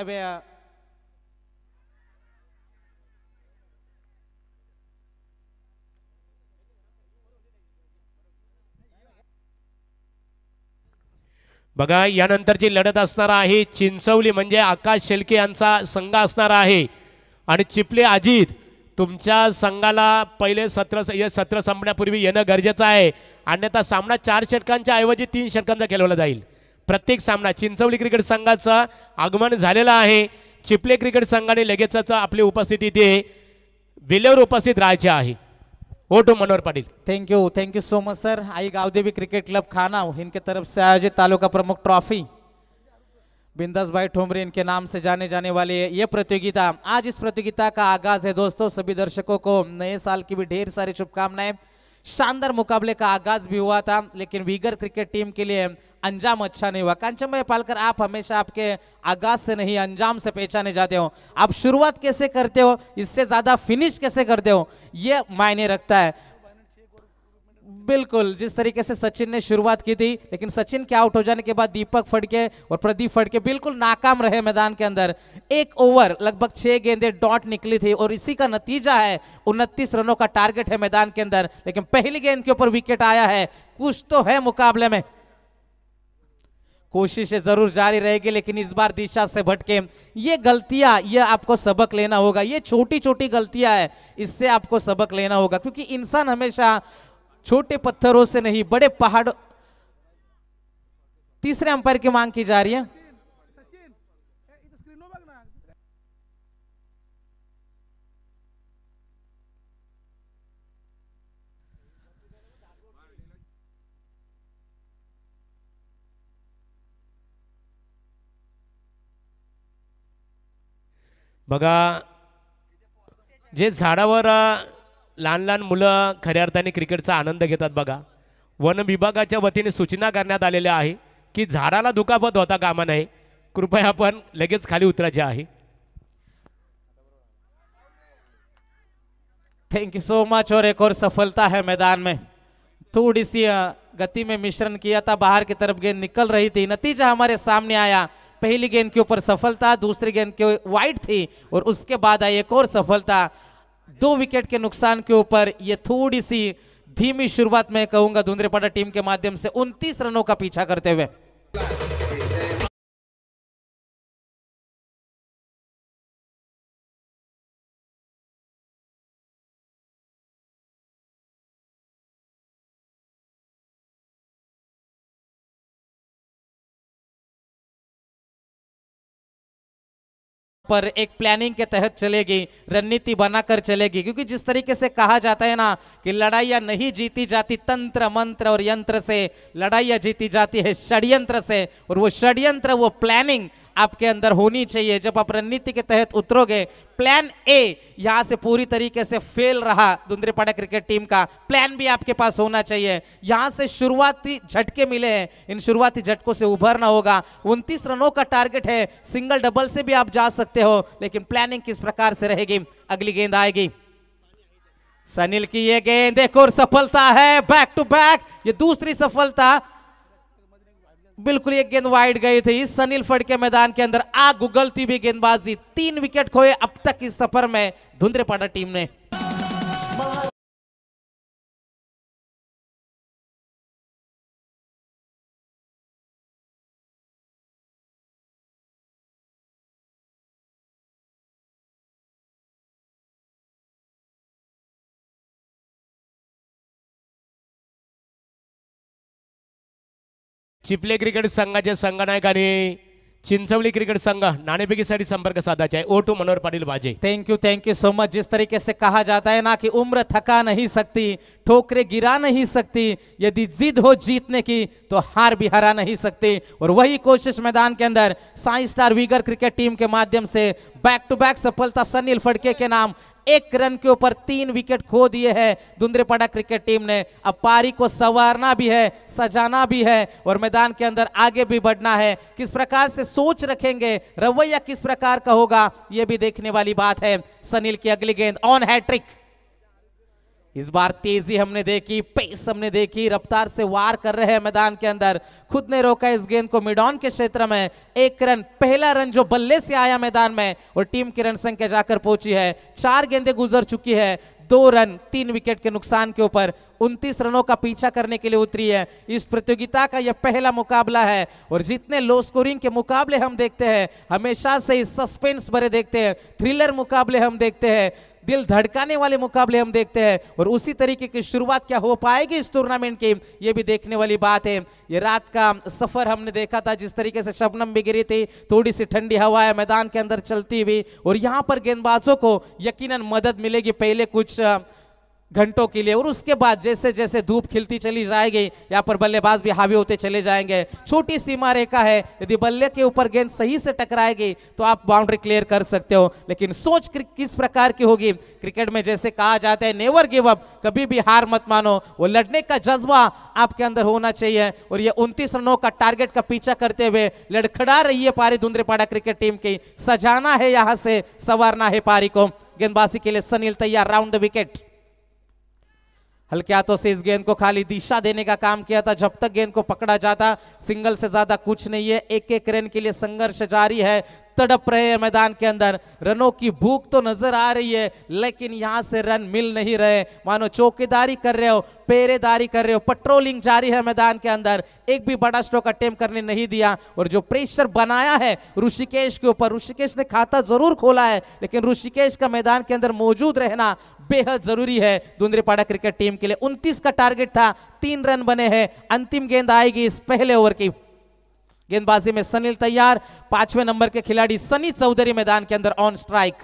बघा यानंतरची लढत असणार आहे चिंचवली म्हणजे आकाश शेलके यांचा संघ असणार आहे आणि चिपले अजित तुमच्या संघाला पहिले सत्र सत्र संपण्यापूर्वी येणं गरजेचं आहे अन्यथा सामना चार षटकांच्या ऐवजी तीन षटकांचा खेळवला जाईल प्रत्येक सामना चिंचवली क्रिकेट संघाचं आगमन झालेलं आहे चिपले क्रिकेट संघाने लगेचच आपली उपस्थिती ते वेळेवर उपस्थित राहायचे आहे वो टू Manohar Patil thank you thank you so much sir Aai Gavdevi cricket club खाना इनके तरफ से आयोजित तालुका प्रमुख ट्रॉफी बिंदास भाई ठोमरे इनके नाम से जाने जाने वाली है ये प्रतियोगिता आज इस प्रतियोगिता का आगाज है दोस्तों सभी दर्शकों को नए साल की भी ढेर सारी शुभकामनाएं शानदार मुकाबले का आगाज भी हुआ था लेकिन वीगर क्रिकेट टीम के लिए अंजाम अच्छा नहीं हुआ भाई पालकर आप हमेशा आपके आगाज से नहीं अंजाम से पहचाने जाते हो आप शुरुआत कैसे करते हो इससे ज़्यादा फिनिश कैसे करते हो ये मायने रखता है बिल्कुल जिस तरीके से सचिन ने शुरुआत की थी लेकिन सचिन के आउट हो जाने के बाद दीपक फड़के और प्रदीप फड़के बिल्कुल नाकाम रहे मैदान के अंदर एक ओवर लगभग छह गेंदे डॉट निकली थी और इसी का नतीजा है उनतीस रनों का टारगेट है मैदान के अंदर लेकिन पहली गेंद के ऊपर विकेट आया है कुछ तो है मुकाबले में कोशिश जरूर जारी रहेगी लेकिन इस बार दिशा से भटके ये गलतियां ये आपको सबक लेना होगा ये छोटी छोटी गलतियां है इससे आपको सबक लेना होगा क्योंकि इंसान हमेशा छोटे पत्थरों से नहीं बड़े पहाड़ तीसरे अंपायर की मांग की जा रही है बघा जे झाडावर लहान लहान मुलं खऱ्या अर्थाने क्रिकेटचा आनंद घेतात बघा वन विभागाच्या वतीने सूचना करण्यात आलेल्या आहे की झाडाला दुखापत होता कामा नाही कृपया आपण लगेच खाली उतरायचे आहे थँक यू सो मच और एक और सफलता है मैदान में थोड़ी गती गति में मिश्रण किया था बाहर की तरफ गेंद निकल रही थी नतीजा हमारे सामने आया पहली गेंद के ऊपर सफलता दूसरी गेंद के वाइट थी और उसके बाद आई एक और सफलता दो विकेट के नुकसान के ऊपर ये थोड़ी सी धीमी शुरुआत में कहूंगा धुंधरेपाटा टीम के माध्यम से 29 रनों का पीछा करते हुए पर एक प्लानिंग के तहत चलेगी रणनीति बनाकर चलेगी क्योंकि जिस तरीके से कहा जाता है ना कि लड़ाइया नहीं जीती जाती तंत्र मंत्र और यंत्र से लड़ाइया जीती जाती है षड्यंत्र से और वो षड्यंत्र वो प्लानिंग आपके अंदर होनी चाहिए जब आप रणनीति के तहत उतरोगे प्लान ए यहां से पूरी तरीके से फेल रहा दुंद्रेपाड़ा क्रिकेट टीम का प्लान भी आपके पास होना चाहिए यहां से शुरुआती झटके मिले हैं इन शुरुआती झटकों से उभरना होगा उनतीस रनों का टारगेट है सिंगल डबल से भी आप जा सकते हो लेकिन प्लानिंग किस प्रकार से रहेगी अगली गेंद आएगी सनील की ये गेंद एक और सफलता है बैक टू बैक ये दूसरी सफलता बिल्कुल ये गेंद वाइड गई थी इस सनील फड के मैदान के अंदर आ गुगलती भी गेंदबाजी तीन विकेट खोए अब तक इस सफर में धुंधरेपाड़ा टीम ने चिपले क्रिकेट संघाचे संगनायक आणि चिंचवली क्रिकेट संघ नाणेपैकी सारी संपर्क साधा चाहिए ओ मनोहर पाटिल बाजे thank you thank you so much जिस तरीके से कहा जाता है ना कि उम्र थका नहीं सकती ठोकरे गिरा नहीं सकती यदि जिद हो जीतने की तो हार भी हरा नहीं सकती और वही कोशिश मैदान के अंदर साइंस स्टार वीगर क्रिकेट टीम के माध्यम से बैक टू बैक सफलता सनील फड़के के नाम एक रन के ऊपर तीन विकेट खो दिए हैं धुंद्रेपाड़ा क्रिकेट टीम ने अब पारी को संवारना भी है सजाना भी है और मैदान के अंदर आगे भी बढ़ना है किस प्रकार से सोच रखेंगे रवैया किस प्रकार का होगा यह भी देखने वाली बात है सनील की अगली गेंद ऑन हैट्रिक इस बार तेजी हमने देखी पेस हमने देखी रफ्तार से वार कर रहे हैं मैदान के अंदर खुद ने रोका इस गेंद को मिडॉन के क्षेत्र में एक रन पहला रन जो बल्ले से आया मैदान में और टीम की रन संख्या जाकर पहुंची है चार गेंदें गुजर चुकी है दो रन तीन विकेट के नुकसान के ऊपर उनतीस रनों का पीछा करने के लिए उतरी है इस प्रतियोगिता का यह पहला मुकाबला है और जितने लो स्कोरिंग के मुकाबले हम देखते हैं हमेशा से सस्पेंस भरे देखते हैं थ्रिलर मुकाबले हम देखते हैं दिल धड़काने वाले मुकाबले हम देखते हैं और उसी तरीके की शुरुआत क्या हो पाएगी इस टूर्नामेंट की ये भी देखने वाली बात है ये रात का सफर हमने देखा था जिस तरीके से शबनम भी गिरी थी थोड़ी सी ठंडी हवा है मैदान के अंदर चलती हुई और यहाँ पर गेंदबाजों को यकीनन मदद मिलेगी पहले कुछ घंटों के लिए और उसके बाद जैसे जैसे धूप खिलती चली जाएगी यहाँ पर बल्लेबाज भी हावी होते चले जाएंगे छोटी सीमा रेखा है यदि बल्ले के ऊपर गेंद सही से टकराएगी तो आप बाउंड्री क्लियर कर सकते हो लेकिन सोच किस प्रकार की होगी क्रिकेट में जैसे कहा जाता है नेवर गिव अप कभी भी हार मत मानो वो लड़ने का जज्बा आपके अंदर होना चाहिए और ये उनतीस रनों का टारगेट का पीछा करते हुए लड़खड़ा रही है पारी धुंद्रेपाड़ा क्रिकेट टीम की सजाना है यहाँ से संवारना है पारी को गेंदबाजी के लिए सनील तैयार राउंड द विकेट हल्के हाथों से इस गेंद को खाली दिशा देने का काम किया था जब तक गेंद को पकड़ा जाता सिंगल से ज्यादा कुछ नहीं है एक एक रन के लिए संघर्ष जारी है तड़प रहे हैं मैदान के अंदर रनों की भूख तो नजर आ रही है लेकिन यहां से रन मिल नहीं रहे मानो चौकीदारी कर रहे हो पेरेदारी कर रहे हो पेट्रोलिंग जारी है मैदान के अंदर एक भी बड़ा स्ट्रोक अटेम करने नहीं दिया और जो प्रेशर बनाया है ऋषिकेश के ऊपर ऋषिकेश ने खाता जरूर खोला है लेकिन ऋषिकेश का मैदान के अंदर मौजूद रहना बेहद जरूरी है धुंद्रीपाड़ा क्रिकेट टीम के लिए उनतीस का टारगेट था तीन रन बने हैं अंतिम गेंद आएगी इस पहले ओवर की गेंदबाजी में सनील तैयार पांचवें नंबर के खिलाड़ी सनी चौधरी मैदान के अंदर ऑन स्ट्राइक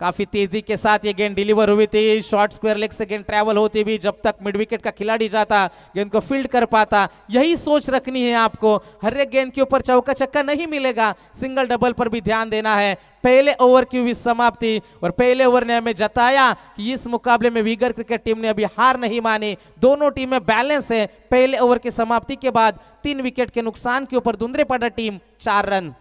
काफी तेजी के साथ ये गेंद डिलीवर हुई थी शॉर्ट स्क्वायर लेग से गेंद ट्रैवल होती भी जब तक मिड विकेट का खिलाड़ी जाता गेंद को फील्ड कर पाता यही सोच रखनी है आपको हर एक गेंद के ऊपर चौका चक्का नहीं मिलेगा सिंगल डबल पर भी ध्यान देना है पहले ओवर की हुई समाप्ति और पहले ओवर ने हमें जताया कि इस मुकाबले में वीगर क्रिकेट टीम ने अभी हार नहीं मानी दोनों टीमें बैलेंस है पहले ओवर की समाप्ति के बाद तीन विकेट के नुकसान के ऊपर धुंधरे पड़ा टीम चार रन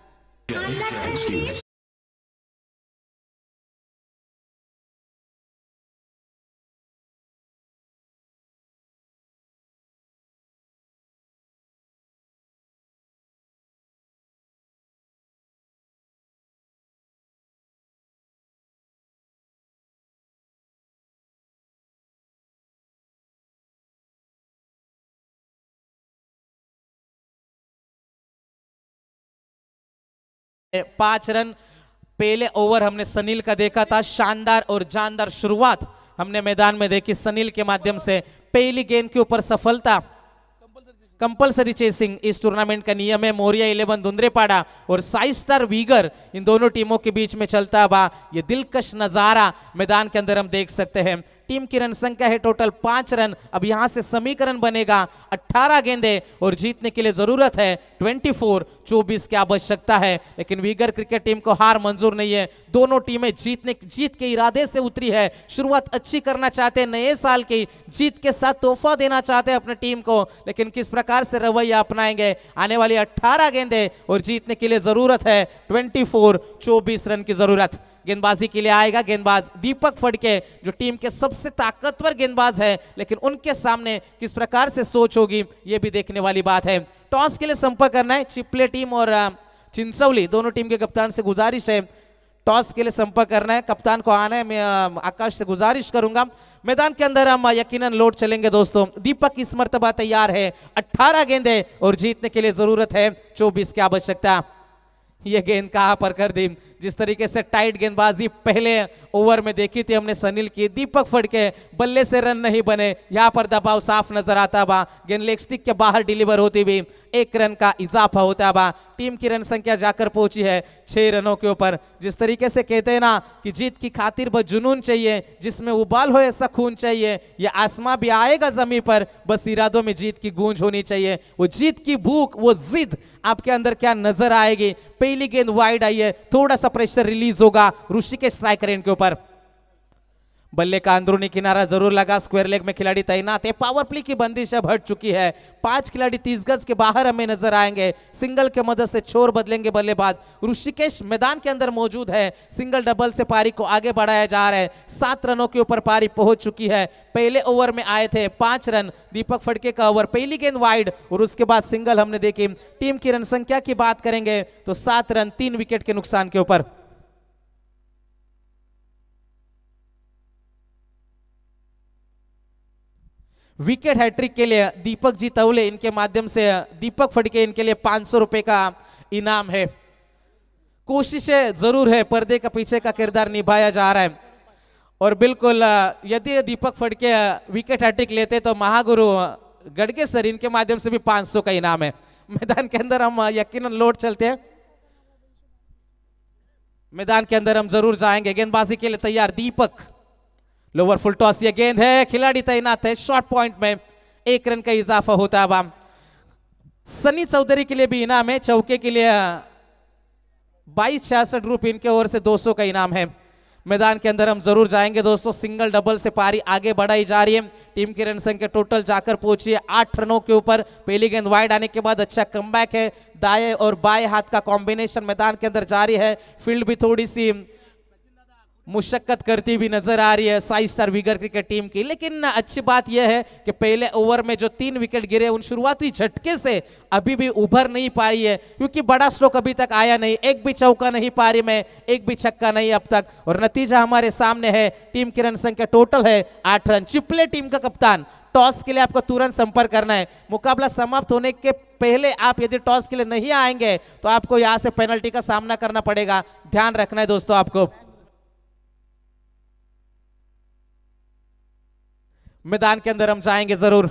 पांच रन पहले ओवर हमने सनील का देखा था शानदार और जानदार शुरुआत हमने मैदान में देखी सनील के माध्यम से पहली गेंद के ऊपर सफलता कंपलसरी चेसिंग इस टूर्नामेंट का नियम है मोरिया इलेवन धुंद्रेपाड़ा और साई स्टार वीगर इन दोनों टीमों के बीच में चलता हुआ ये दिलकश नज़ारा मैदान के अंदर हम देख सकते हैं टीम की रन संख्या है टोटल पांच रन अब यहां से समीकरण बनेगा 18 गेंदे और जीतने के लिए जरूरत है 24 24 की आवश्यकता है लेकिन वीगर क्रिकेट टीम को हार मंजूर नहीं है दोनों टीमें जीतने जीत के इरादे से उतरी है शुरुआत अच्छी करना चाहते हैं नए साल की जीत के साथ तोहफा देना चाहते हैं अपने टीम को लेकिन किस प्रकार से रवैया अपनाएंगे आने वाली अट्ठारह गेंदे और जीतने के लिए जरूरत है ट्वेंटी फोर रन की जरूरत गेंदबाजी के लिए आएगा गेंदबाज दीपक फड़के जो टीम के सबसे सबसे ताकतवर गेंदबाज है लेकिन उनके सामने किस प्रकार से सोच होगी ये भी देखने वाली बात है टॉस के लिए संपर्क करना है चिपले टीम और चिंसौली दोनों टीम के कप्तान से गुजारिश है टॉस के लिए संपर्क करना है कप्तान को आना है मैं आकाश से गुजारिश करूंगा मैदान के अंदर हम यकीनन लोड चलेंगे दोस्तों दीपक इस मरतबा तैयार है 18 गेंद है और जीतने के लिए जरूरत है 24 की आवश्यकता ये गेंद कहां पर कर दी जिस तरीके से टाइट गेंदबाजी पहले ओवर में देखी थी हमने सनील की दीपक फड़के बल्ले से रन नहीं बने यहाँ पर दबाव साफ नजर आता बा गेंद लेग स्टिक के बाहर डिलीवर होती भी एक रन का इजाफा होता बा टीम की रन संख्या जाकर पहुंची है छह रनों के ऊपर जिस तरीके से कहते हैं ना कि जीत की खातिर बस जुनून चाहिए जिसमें उबाल हो ऐसा खून चाहिए यह आसमां भी आएगा जमी पर बस इरादों में जीत की गूंज होनी चाहिए वो जीत की भूख वो जिद आपके अंदर क्या नजर आएगी पहली गेंद वाइड आई है थोड़ा सा प्रेशर रिलीज होगा ऋषिकेश ट्राई करें के ऊपर बल्ले का अंदरूनी किनारा जरूर लगा स्क्वेयर लेग में खिलाड़ी तैनात है पावर प्ले की बंदिश अब हट चुकी है पांच खिलाड़ी तीस गज के बाहर हमें नजर आएंगे सिंगल के मदद से छोर बदलेंगे बल्लेबाज ऋषिकेश मैदान के अंदर मौजूद है सिंगल डबल से पारी को आगे बढ़ाया जा रहा है सात रनों के ऊपर पारी पहुंच चुकी है पहले ओवर में आए थे पांच रन दीपक फड़के का ओवर पहली गेंद वाइड और उसके बाद सिंगल हमने देखी टीम की रन संख्या की बात करेंगे तो सात रन तीन विकेट के नुकसान के ऊपर विकेट हैट्रिक के लिए दीपक जी तवले इनके माध्यम से दीपक फटके इनके लिए पांच सौ रुपए का इनाम है कोशिशें जरूर है पर्दे का पीछे का किरदार निभाया जा रहा है और बिल्कुल यदि दीपक फटके विकेट हैट्रिक लेते तो महागुरु गडगे सर इनके माध्यम से भी 500 का इनाम है मैदान के अंदर हम यकीन लौट चलते हैं मैदान के अंदर हम जरूर जाएंगे गेंदबाजी के लिए तैयार दीपक लोअर फुल टॉस ये गेंद है खिलाड़ी तैनात है शॉर्ट पॉइंट में एक रन का इजाफा होता है अब सनी चौधरी के लिए भी इनाम है चौके के लिए बाईस छियासठ रूप इनके ओर से 200 का इनाम है मैदान के अंदर हम जरूर जाएंगे दोस्तों सिंगल डबल से पारी आगे बढ़ाई जा रही है टीम की रन संख्या टोटल जाकर पहुंची है आठ रनों के ऊपर पहली गेंद वाइड आने के बाद अच्छा कम है दाएं और बाएं हाथ का कॉम्बिनेशन मैदान के अंदर जारी है फील्ड भी थोड़ी सी मुशक्क़त करती हुई नजर आ रही है साई स्टार विगर क्रिकेट टीम की लेकिन अच्छी बात यह है कि पहले ओवर में जो तीन विकेट गिरे उन शुरुआती झटके से अभी भी उभर नहीं पा रही है क्योंकि बड़ा स्ट्रोक अभी तक आया नहीं एक भी चौका नहीं पा रही मैं एक भी छक्का नहीं अब तक और नतीजा हमारे सामने है टीम किरण संख्या टोटल है आठ रन चिपले टीम का कप्तान टॉस के लिए आपको तुरंत संपर्क करना है मुकाबला समाप्त होने के पहले आप यदि टॉस के लिए नहीं आएंगे तो आपको यहाँ से पेनल्टी का सामना करना पड़ेगा ध्यान रखना है दोस्तों आपको मैदान के अंदर हम जाएंगे जरूर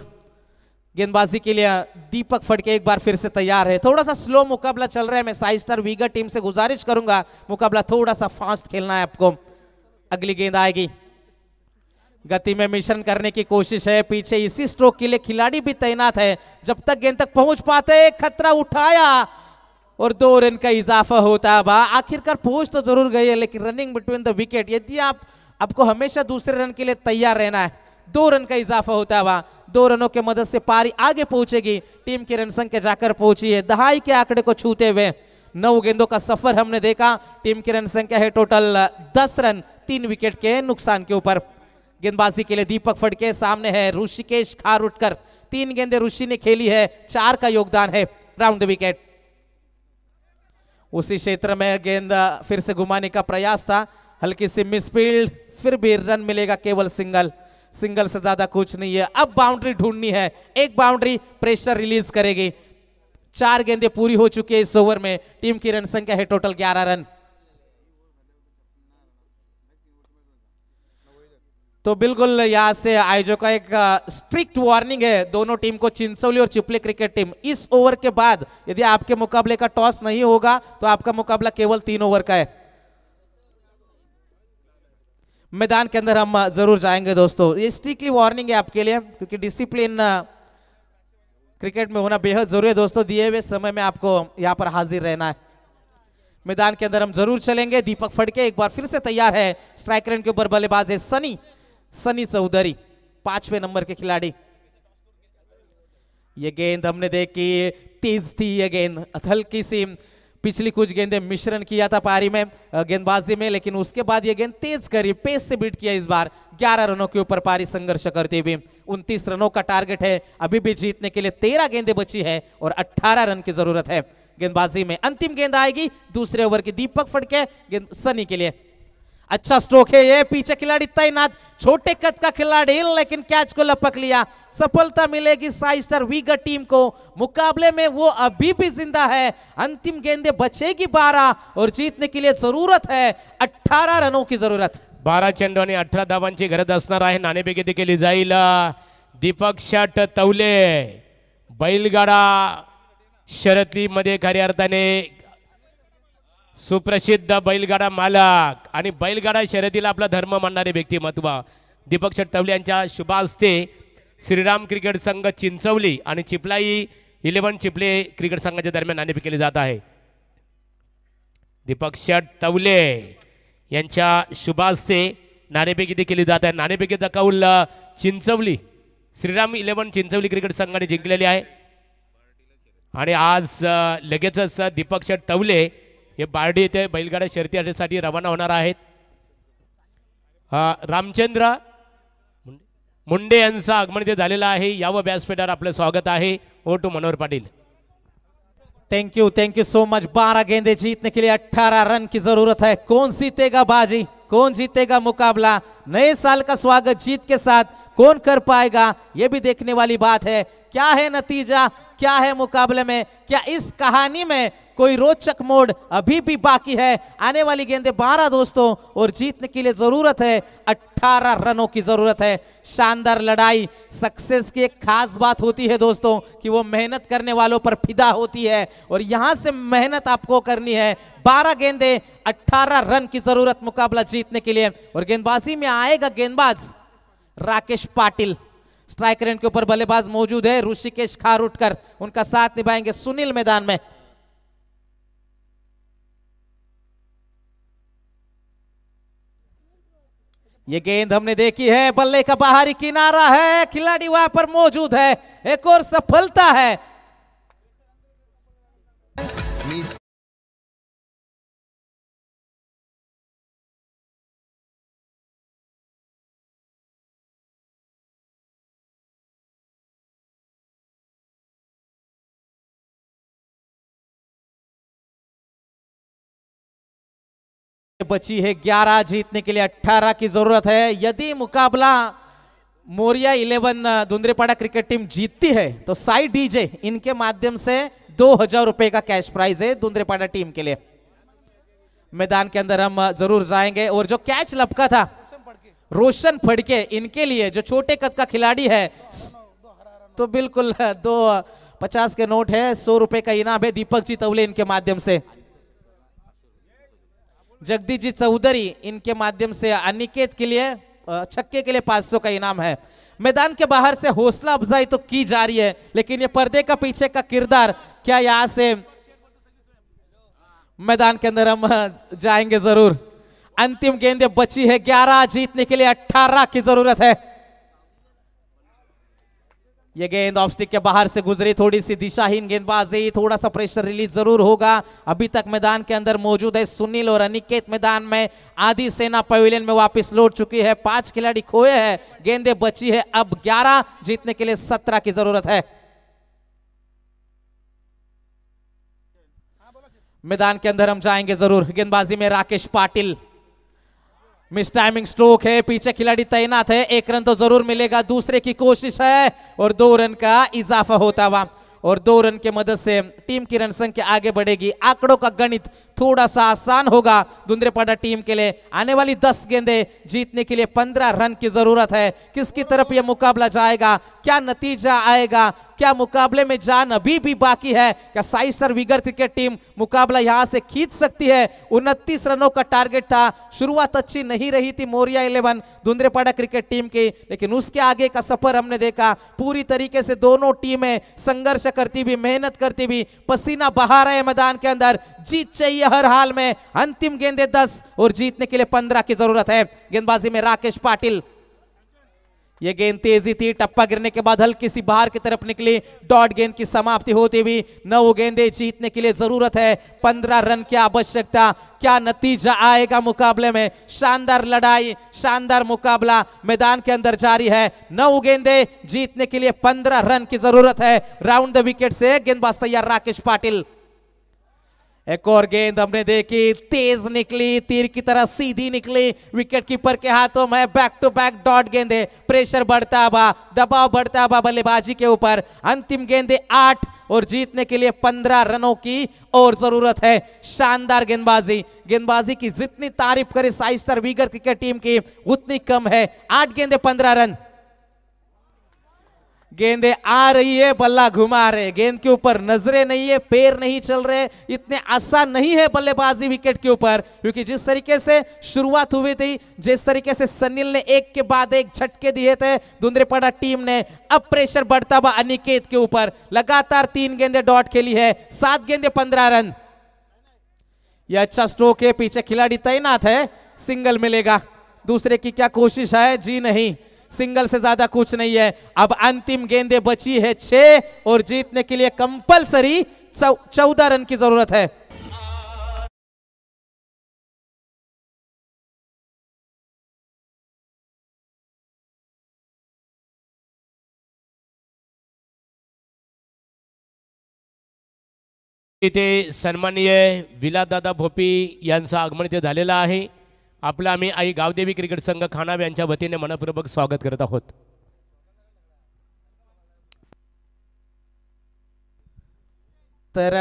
गेंदबाजी के लिए दीपक फटके एक बार फिर से तैयार है थोड़ा सा स्लो मुकाबला चल रहा है मैं स्टार वीगर टीम से गुजारिश करूंगा मुकाबला थोड़ा सा फास्ट खेलना है आपको अगली गेंद आएगी गति में मिश्रण करने की कोशिश है पीछे इसी स्ट्रोक के लिए खिलाड़ी भी तैनात है जब तक गेंद तक पहुंच पाते खतरा उठाया और दो रन का इजाफा होता है आखिरकार पहुंच तो जरूर गई है लेकिन रनिंग बिटवीन द विकेट यदि आप आपको हमेशा दूसरे रन के लिए तैयार रहना है दो रन का इजाफा होता हुआ दो रनों के मदद से पारी आगे पहुंचेगी टीम की रन संख्या जाकर पहुंची है दहाई के आंकड़े को छूते हुए नौ गेंदों का सफर हमने देखा टीम की रन संख्या है टोटल दस रन तीन विकेट के नुकसान के ऊपर गेंदबाजी के लिए दीपक फड़के सामने है ऋषिकेश खार उठकर तीन गेंदे ऋषि ने खेली है चार का योगदान है राउंड विकेट उसी क्षेत्र में गेंद फिर से घुमाने का प्रयास था हल्की सी मिसफील्ड फिर भी रन मिलेगा केवल सिंगल सिंगल से ज्यादा कुछ नहीं है अब बाउंड्री ढूंढनी है एक बाउंड्री प्रेशर रिलीज करेगी चार गेंदे पूरी हो चुकी है इस ओवर में टीम की रन संख्या है टोटल ग्यारह रन तो बिल्कुल यहां से आयोजक का एक स्ट्रिक्ट वार्निंग है दोनों टीम को चिंसौली और चिपली क्रिकेट टीम इस ओवर के बाद यदि आपके मुकाबले का टॉस नहीं होगा तो आपका मुकाबला केवल तीन ओवर का है मैदान के अंदर हम जरूर जाएंगे दोस्तों ये स्ट्रिक्टली वार्निंग है आपके लिए क्योंकि डिसिप्लिन क्रिकेट में होना बेहद जरूरी है दोस्तों दिए हुए समय में आपको यहाँ पर हाजिर रहना है मैदान के अंदर हम जरूर चलेंगे दीपक फड़के एक बार फिर से तैयार है स्ट्राइक रन के ऊपर बल्लेबाज है सनी सनी चौधरी पांचवें नंबर के खिलाड़ी ये गेंद हमने देखी तेज थी ये गेंद हल्की सी पिछली कुछ गेंदें मिश्रण किया था पारी में गेंदबाजी में लेकिन उसके बाद ये गेंद तेज करी पेस से बीट किया इस बार 11 रनों के ऊपर पारी संघर्ष करते हुए उनतीस रनों का टारगेट है अभी भी जीतने के लिए 13 गेंदे बची है और 18 रन की जरूरत है गेंदबाजी में अंतिम गेंद आएगी दूसरे ओवर की दीपक फटके गेंद सनी के लिए अच्छा स्ट्रोक है ये पीछे खिलाड़ी तैनात छोटे कद का खिलाड़ी लेकिन कैच को लपक लिया सफलता मिलेगी साइस्टर वीगर टीम को मुकाबले में वो अभी भी जिंदा है अंतिम गेंदे बचेगी बारह और जीतने के लिए जरूरत है अठारह रनों की जरूरत 12 चेंडू आणि अठरा धावांची गरज असणार आहे नाणेपेकी केली जाईल दीपक शट तवले बैलगाडा शर्यतीमध्ये खऱ्या अर्थाने सुप्रसिद्ध बैलगाडा मालक आणि बैलगाडा शर्यतीला आपला धर्म मानणारे व्यक्तिमत्व दीपक शेटवले यांच्या शुभास्ते हस्ते श्रीराम क्रिकेट संघ चिंचवली आणि चिपलाई इलेव्हन चिपले क्रिकेट संघाच्या दरम्यान नाणेफेक केली जात आहे दीपक शट तवले यांच्या शुभास्ते हस्ते इथे केली जात आहे नाणेफेकीचा कौल चिंचवली श्रीराम इलेव्हन चिंचवली क्रिकेट संघाने जिंकलेली आहे आणि आज लगेचच दीपक शट तवले हे बार्डी येथे बैलगाड्या शर्तीसाठी रवाना होणार आहेत रामचंद्र मुंडे यांचं आगमन इथे झालेलं आहे यावं व्यासपीठावर आपलं स्वागत आहे ओ टू Manohar Patil thank you thank you so much बारा गेंदे जीतने के लिए अठारा रन की जरूरत है कौन जीतेगा बाजी कौन जीतेगा मुकाबला नए साल का स्वागत जीत के साथ कौन कर पाएगा ये भी देखने वाली बात है क्या है नतीजा क्या है मुकाबले में क्या इस कहानी में कोई रोचक मोड़ अभी भी बाकी है आने वाली गेंदे 12 दोस्तों और जीतने के लिए ज़रूरत है 18 रनों की ज़रूरत है शानदार लड़ाई सक्सेस की एक खास बात होती है दोस्तों कि वो मेहनत करने वालों पर फिदा होती है और यहां से मेहनत आपको करनी है 12 गेंदे 18 रन की ज़रूरत मुकाबला जीतने के लिए और गेंदबाजी में आएगा गेंदबाज राकेश पाटिल स्ट्राइक रेंट के ऊपर बल्लेबाज मौजूद है ऋषिकेश खार उठकर उनका साथ निभाएंगे सुनील मैदान में ये गेंद हमने देखी है बल्ले का बाहरी किनारा है खिलाड़ी वहां पर मौजूद है एक और सफलता है बची है ग्यारह जीतने के लिए अठारह की जरूरत है यदि मुकाबला Morya eleven Dhundrepada cricket team जीतती है तो साई डीजे इनके माध्यम से दो हजार रुपए का कैश प्राइज है धुंद्रेपाड़ा टीम के लिए मैदान के अंदर हम जरूर जाएंगे और जो कैच लपका था रोशन फड़के इनके लिए जो छोटे कद का खिलाड़ी है तो बिल्कुल दो पचास के नोट है सौ रुपए का इनाम है दीपक जी तवले इनके माध्यम से जगदीश जी चौधरी इनके माध्यम से अनिकेत के लिए छक्के के लिए 500 का इनाम है मैदान के बाहर से हौसला अफजाई तो की जा रही है लेकिन ये पर्दे का पीछे का किरदार क्या यहां से मैदान के अंदर हम जाएंगे जरूर अंतिम गेंदे बची है 11 जीतने के लिए 18 की जरूरत है ये गेंद ऑफ स्टिक के बाहर से गुजरी थोड़ी सी दिशाहीन गेंदबाजी थोड़ा सा प्रेशर रिलीज जरूर होगा अभी तक मैदान के अंदर मौजूद है सुनील और अनिकेत मैदान में आदि सेना पवेलियन में वापस लौट चुकी है पांच खिलाड़ी खोए हैं गेंदे बची है अब ग्यारह जीतने के लिए सत्रह की जरूरत है मैदान के अंदर हम जाएंगे जरूर गेंदबाजी में Rakesh Patil miss timing stroke है पीछे खिलाड़ी तैनात है एक रन तो जरूर मिलेगा दूसरे की कोशिश है और दो रन का इजाफा होता हुआ और दो रन के मदद से टीम की रन संख्या आगे बढ़ेगी आंकड़ों का गणित थोड़ा सा आसान होगा धुंद्रेपाड़ा टीम के लिए आने वाली दस गेंदे जीतने के लिए पंद्रह रन की जरूरत है किसकी तरफ यह मुकाबला जाएगा क्या नतीजा आएगा क्या मुकाबले में जान अभी भी बाकी है क्या साई विगर क्रिकेट टीम मुकाबला यहां से खींच सकती है उनतीस रनों का टारगेट था शुरुआत अच्छी नहीं रही थी Morya eleven Dhundrepada cricket team की लेकिन उसके आगे का सफर हमने देखा पूरी तरीके से दोनों टीमें संघर्ष करती भी मेहनत करती भी पसीना बहा रहे मैदान के अंदर जीत चाहिए हर हाल में अंतिम गेंदे दस और जीतने के लिए पंद्रह की जरूरत है गेंदबाजी में राकेश पाटिल यह गेंद तेजी थी टप्पा गिरने के बाद हल्की सी बाहर की तरफ निकली डॉट गेंद की समाप्ति होती हुई नौ गेंदे जीतने के लिए जरूरत है पंद्रह रन की आवश्यकता क्या नतीजा आएगा मुकाबले में शानदार लड़ाई शानदार मुकाबला मैदान के अंदर जारी है नौ गेंदे जीतने के लिए पंद्रह रन की जरूरत है राउंड द विकेट से गेंदबाज तैयार राकेश पाटिल एक और गेंद हमने देखी तेज निकली तीर की तरह सीधी निकली विकेट कीपर के हाथों में बैक टू बैक डॉट गेंदे प्रेशर बढ़ता बा दबाव बढ़ता बा बल्लेबाजी के ऊपर अंतिम गेंदे आठ और जीतने के लिए पंद्रह रनों की और जरूरत है शानदार गेंदबाजी गेंदबाजी की जितनी तारीफ करे साइस्टर वीगर क्रिकेट टीम की उतनी कम है आठ गेंदे पंद्रह रन गेंदे आ रही है बल्ला घुमा रहे गेंद के ऊपर नजरे नहीं है पैर नहीं चल रहे इतने आसान नहीं है बल्लेबाजी विकेट के ऊपर क्योंकि जिस तरीके से शुरुआत हुई थी जिस तरीके से सनील ने एक के बाद एक झटके दिए थे धुंद्रेपाड़ा टीम ने अब प्रेशर बढ़ता हुआ अनिकेत के ऊपर लगातार तीन गेंदे डॉट खेली है सात गेंदे पंद्रह रन यह अच्छा स्ट्रोक है पीछे खिलाड़ी तैनात है सिंगल मिलेगा दूसरे की क्या कोशिश है जी नहीं सिंगल से ज्यादा कुछ नहीं है अब अंतिम गेंदे बची है छह और जीतने के लिए कंपलसरी चौदह रन की जरूरत है इथे विला दादा भोपी आगमन इथे झालेलं आपला आम्ही आई गावदेवी क्रिकेट संघ खानाब यांच्या वतीने मनपूर्वक स्वागत करत आहोत तर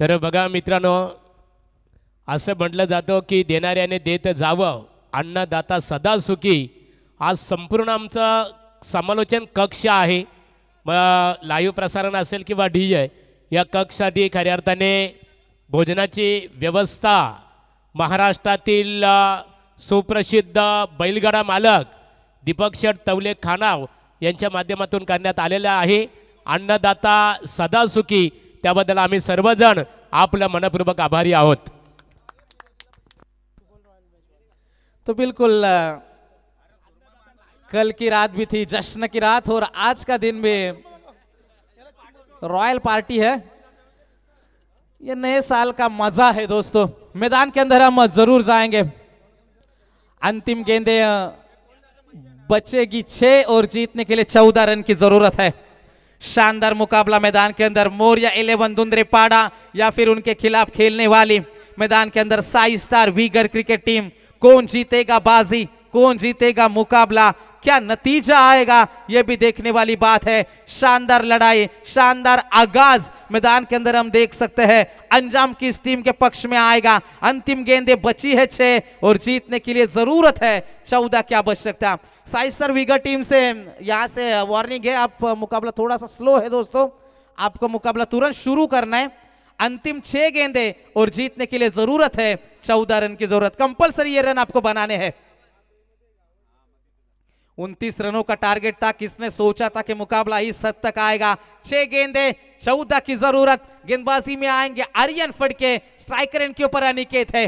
तर बघा मित्रांनो असं म्हटलं जातं की देणाऱ्याने देत जावं अन्नदाता सदा सुखी आज संपूर्ण आमचा समालोचन कक्ष आहे मग लाईव्ह प्रसारण असेल किंवा डी जे या कक्षासाठी खऱ्या अर्थाने भोजनाची व्यवस्था महाराष्ट्रातील सुप्रसिद्ध बैलगाडा मालक दीपक शेठ तवले खानाव यांच्या माध्यमातून करण्यात आलेला आहे अन्नदाता सदा सुखी त्याबद्दल आम्ही सर्वजण आपलं मनपूर्वक आभारी आहोत तो बिल्कुल कल की रात भी थी जश्न की रात और आज का दिन भी रॉयल पार्टी है ये नए साल का मजा है दोस्तों मैदान के अंदर हम जरूर जाएंगे अंतिम गेंदे बचेगी छे और जीतने के लिए चौदह रन की जरूरत है शानदार मुकाबला मैदान के अंदर मोरिया इलेवन दुंद्रेपाड़ा या फिर उनके खिलाफ खेलने वाली मैदान के अंदर साई स्टार वीगर क्रिकेट टीम कौन जीतेगा बाजी कौन जीतेगा मुकाबला क्या नतीजा आएगा यह भी देखने वाली बात है शानदार लड़ाई शानदार आगाज मैदान के अंदर हम देख सकते हैं अंजाम किस टीम के पक्ष में आएगा अंतिम गेंदे बची है छह और जीतने के लिए जरूरत है चौदह की आवश्यकता साई सर विगर टीम से यहां से वार्निंग है आप मुकाबला थोड़ा सा स्लो है दोस्तों आपको मुकाबला तुरंत शुरू करना है अंतिम छह गेंदे और जीतने के लिए जरूरत है चौदह रन की जरूरत कंपलसरी ये रन आपको बनाने हैं उनतीस रनों का टारगेट था किसने सोचा था कि मुकाबला इस हद तक आएगा छह गेंदे चौदह की जरूरत गेंदबाजी में आएंगे आर्यन फड़के स्ट्राइकर इनके ऊपर अनिकेत है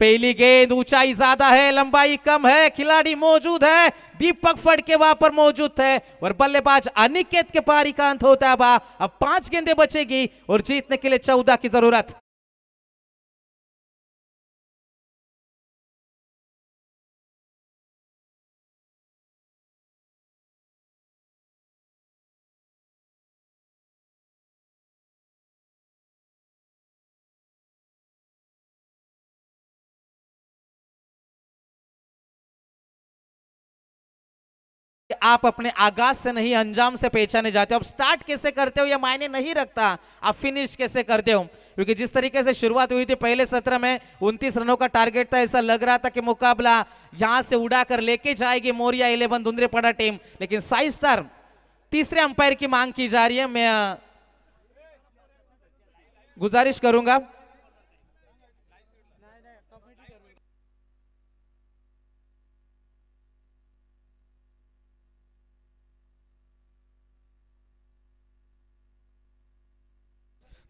पहली गेंद ऊंचाई ज्यादा है लंबाई कम है खिलाड़ी मौजूद है दीपक फड़के वहां पर मौजूद थे और बल्लेबाज अनिकेत के पारी का अंत होता है अब पांच गेंदे बचेगी और जीतने के लिए चौदह की जरूरत आप अपने आगाज से नहीं अंजाम से पहचाने जाते हो आप स्टार्ट कैसे करते हो यह मायने नहीं रखता आप फिनिश कैसे करते हो क्योंकि जिस तरीके से शुरुआत हुई थी पहले सत्र में उनतीस रनों का टारगेट था ऐसा लग रहा था कि मुकाबला यहां से उड़ा कर लेके जाएगी मोरिया इलेवन पड़ा टीम लेकिन साई स्टार तीसरे अंपायर की मांग की जा रही है मैं गुजारिश करूंगा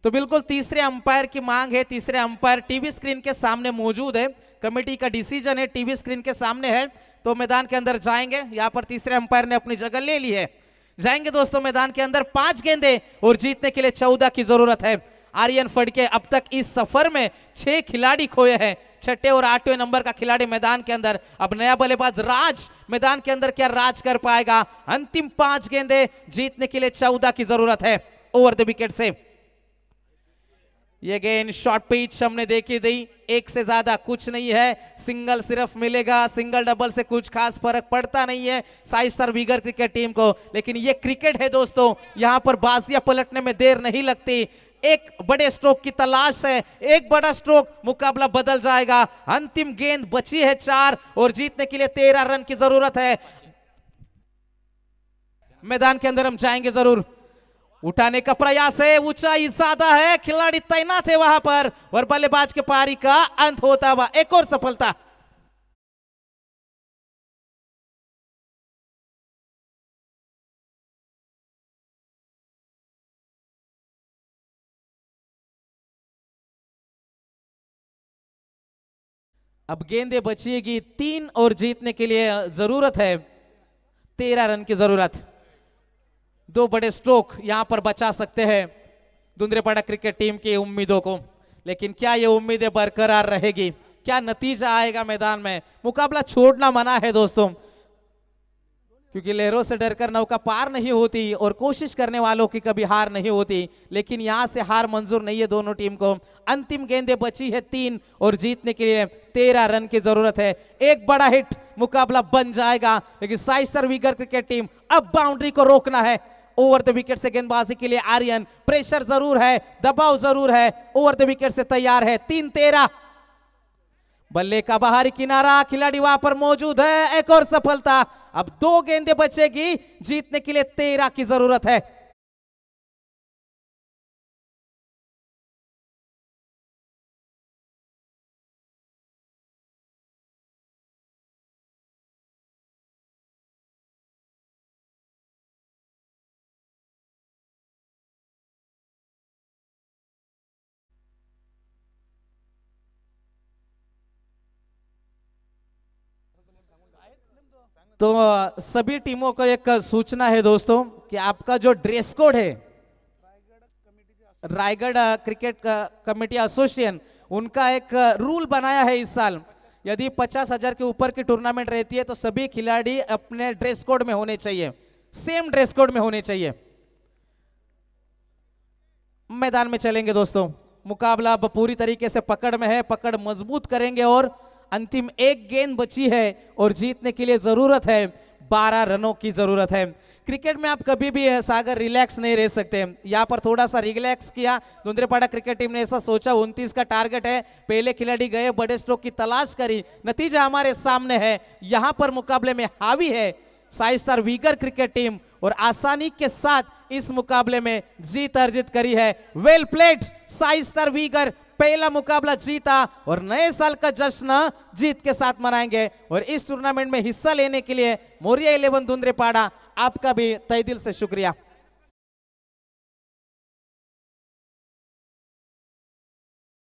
तो बिल्कुल तीसरे अंपायर की मांग है तीसरे अंपायर टीवी स्क्रीन के सामने मौजूद है कमेटी का डिसीजन है टीवी स्क्रीन के सामने है तो मैदान के अंदर जाएंगे यहाँ पर तीसरे अंपायर ने अपनी जगह ले ली है जाएंगे दोस्तों मैदान के अंदर पांच गेंदे और जीतने के लिए चौदह की जरूरत है आर्यन फड़के अब तक इस सफर में छह खिलाड़ी खोए हैं छठे और आठवें नंबर का खिलाड़ी मैदान के अंदर अब नया बल्लेबाज राज मैदान के अंदर क्या राज कर पाएगा अंतिम पांच गेंदे जीतने के लिए चौदह की जरूरत है ओवर द विकेट से ये गेंद शॉर्ट पिच हमने देखी दी एक से ज्यादा कुछ नहीं है सिंगल सिर्फ मिलेगा सिंगल डबल से कुछ खास फर्क पड़ता नहीं है साई सर बीगर क्रिकेट टीम को लेकिन ये क्रिकेट है दोस्तों यहाँ पर बाजिया पलटने में देर नहीं लगती एक बड़े स्ट्रोक की तलाश है एक बड़ा स्ट्रोक मुकाबला बदल जाएगा अंतिम गेंद बची है चार और जीतने के लिए तेरह रन की जरूरत है मैदान के अंदर हम जाएंगे जरूर उठाने का प्रयास है ऊंचाई ज्यादा है खिलाड़ी तैनात है वहां पर और बल्लेबाज के पारी का अंत होता हुआ एक और सफलता अब गेंदे बचिएगी तीन और जीतने के लिए जरूरत है तेरह रन की जरूरत दो बड़े स्ट्रोक यहां पर बचा सकते हैं दुंद्रेपाड़ा क्रिकेट टीम की उम्मीदों को लेकिन क्या ये उम्मीदें बरकरार रहेगी क्या नतीजा आएगा मैदान में मुकाबला छोड़ना मना है दोस्तों क्योंकि लहरों से डरकर नौका पार नहीं होती और कोशिश करने वालों की कभी हार नहीं होती लेकिन यहां से हार मंजूर नहीं है दोनों टीम को अंतिम गेंदे बची है तीन और जीतने के लिए तेरह रन की जरूरत है एक बड़ा हिट मुकाबला बन जाएगा लेकिन साइसर विगर क्रिकेट टीम अब बाउंड्री को रोकना है ओवर द विकेट से गेंदबाजी के लिए आर्यन प्रेशर जरूर है दबाव जरूर है ओवर द विकेट से तैयार है तीन तेरह बल्ले का बाहरी किनारा खिलाड़ी वहां पर मौजूद है एक और सफलता अब दो गेंदे बचेगी जीतने के लिए तेरह की जरूरत है तो सभी टीमों को एक सूचना है दोस्तों कि आपका जो ड्रेस कोड है रायगढ़ क्रिकेट कमेटी एसोसिएशन उनका एक रूल बनाया है इस साल यदि पचास हजार के ऊपर की टूर्नामेंट रहती है तो सभी खिलाड़ी अपने ड्रेस कोड में होने चाहिए सेम ड्रेस कोड में होने चाहिए मैदान में चलेंगे दोस्तों मुकाबला अब पूरी तरीके से पकड़ में है पकड़ मजबूत करेंगे और अंतिम एक गेंद बची है और जीतने के लिए ज़रूरत है बारह रनों की ज़रूरत है क्रिकेट में आप कभी भी सागर रिलैक्स नहीं रह सकते यहाँ पर थोड़ा सा रिलैक्स किया धुंधरेपाड़ा क्रिकेट टीम ने ऐसा सोचा उनतीस का टारगेट है पहले खिलाड़ी गए बड़े स्ट्रोक की तलाश करी नतीजा हमारे सामने है यहाँ पर मुकाबले में हावी है साई स्टार वीगर क्रिकेट टीम और आसानी के साथ इस मुकाबले में जीत अर्जित करी है वेल प्लेड साई स्टार वीगर पहला मुकाबला जीता और नए साल का जश्न जीत के साथ मनाएंगे और इस टूर्नामेंट में हिस्सा लेने के लिए मोरिया इलेवन धुंद्रेपाड़ा आपका भी तय दिल से शुक्रिया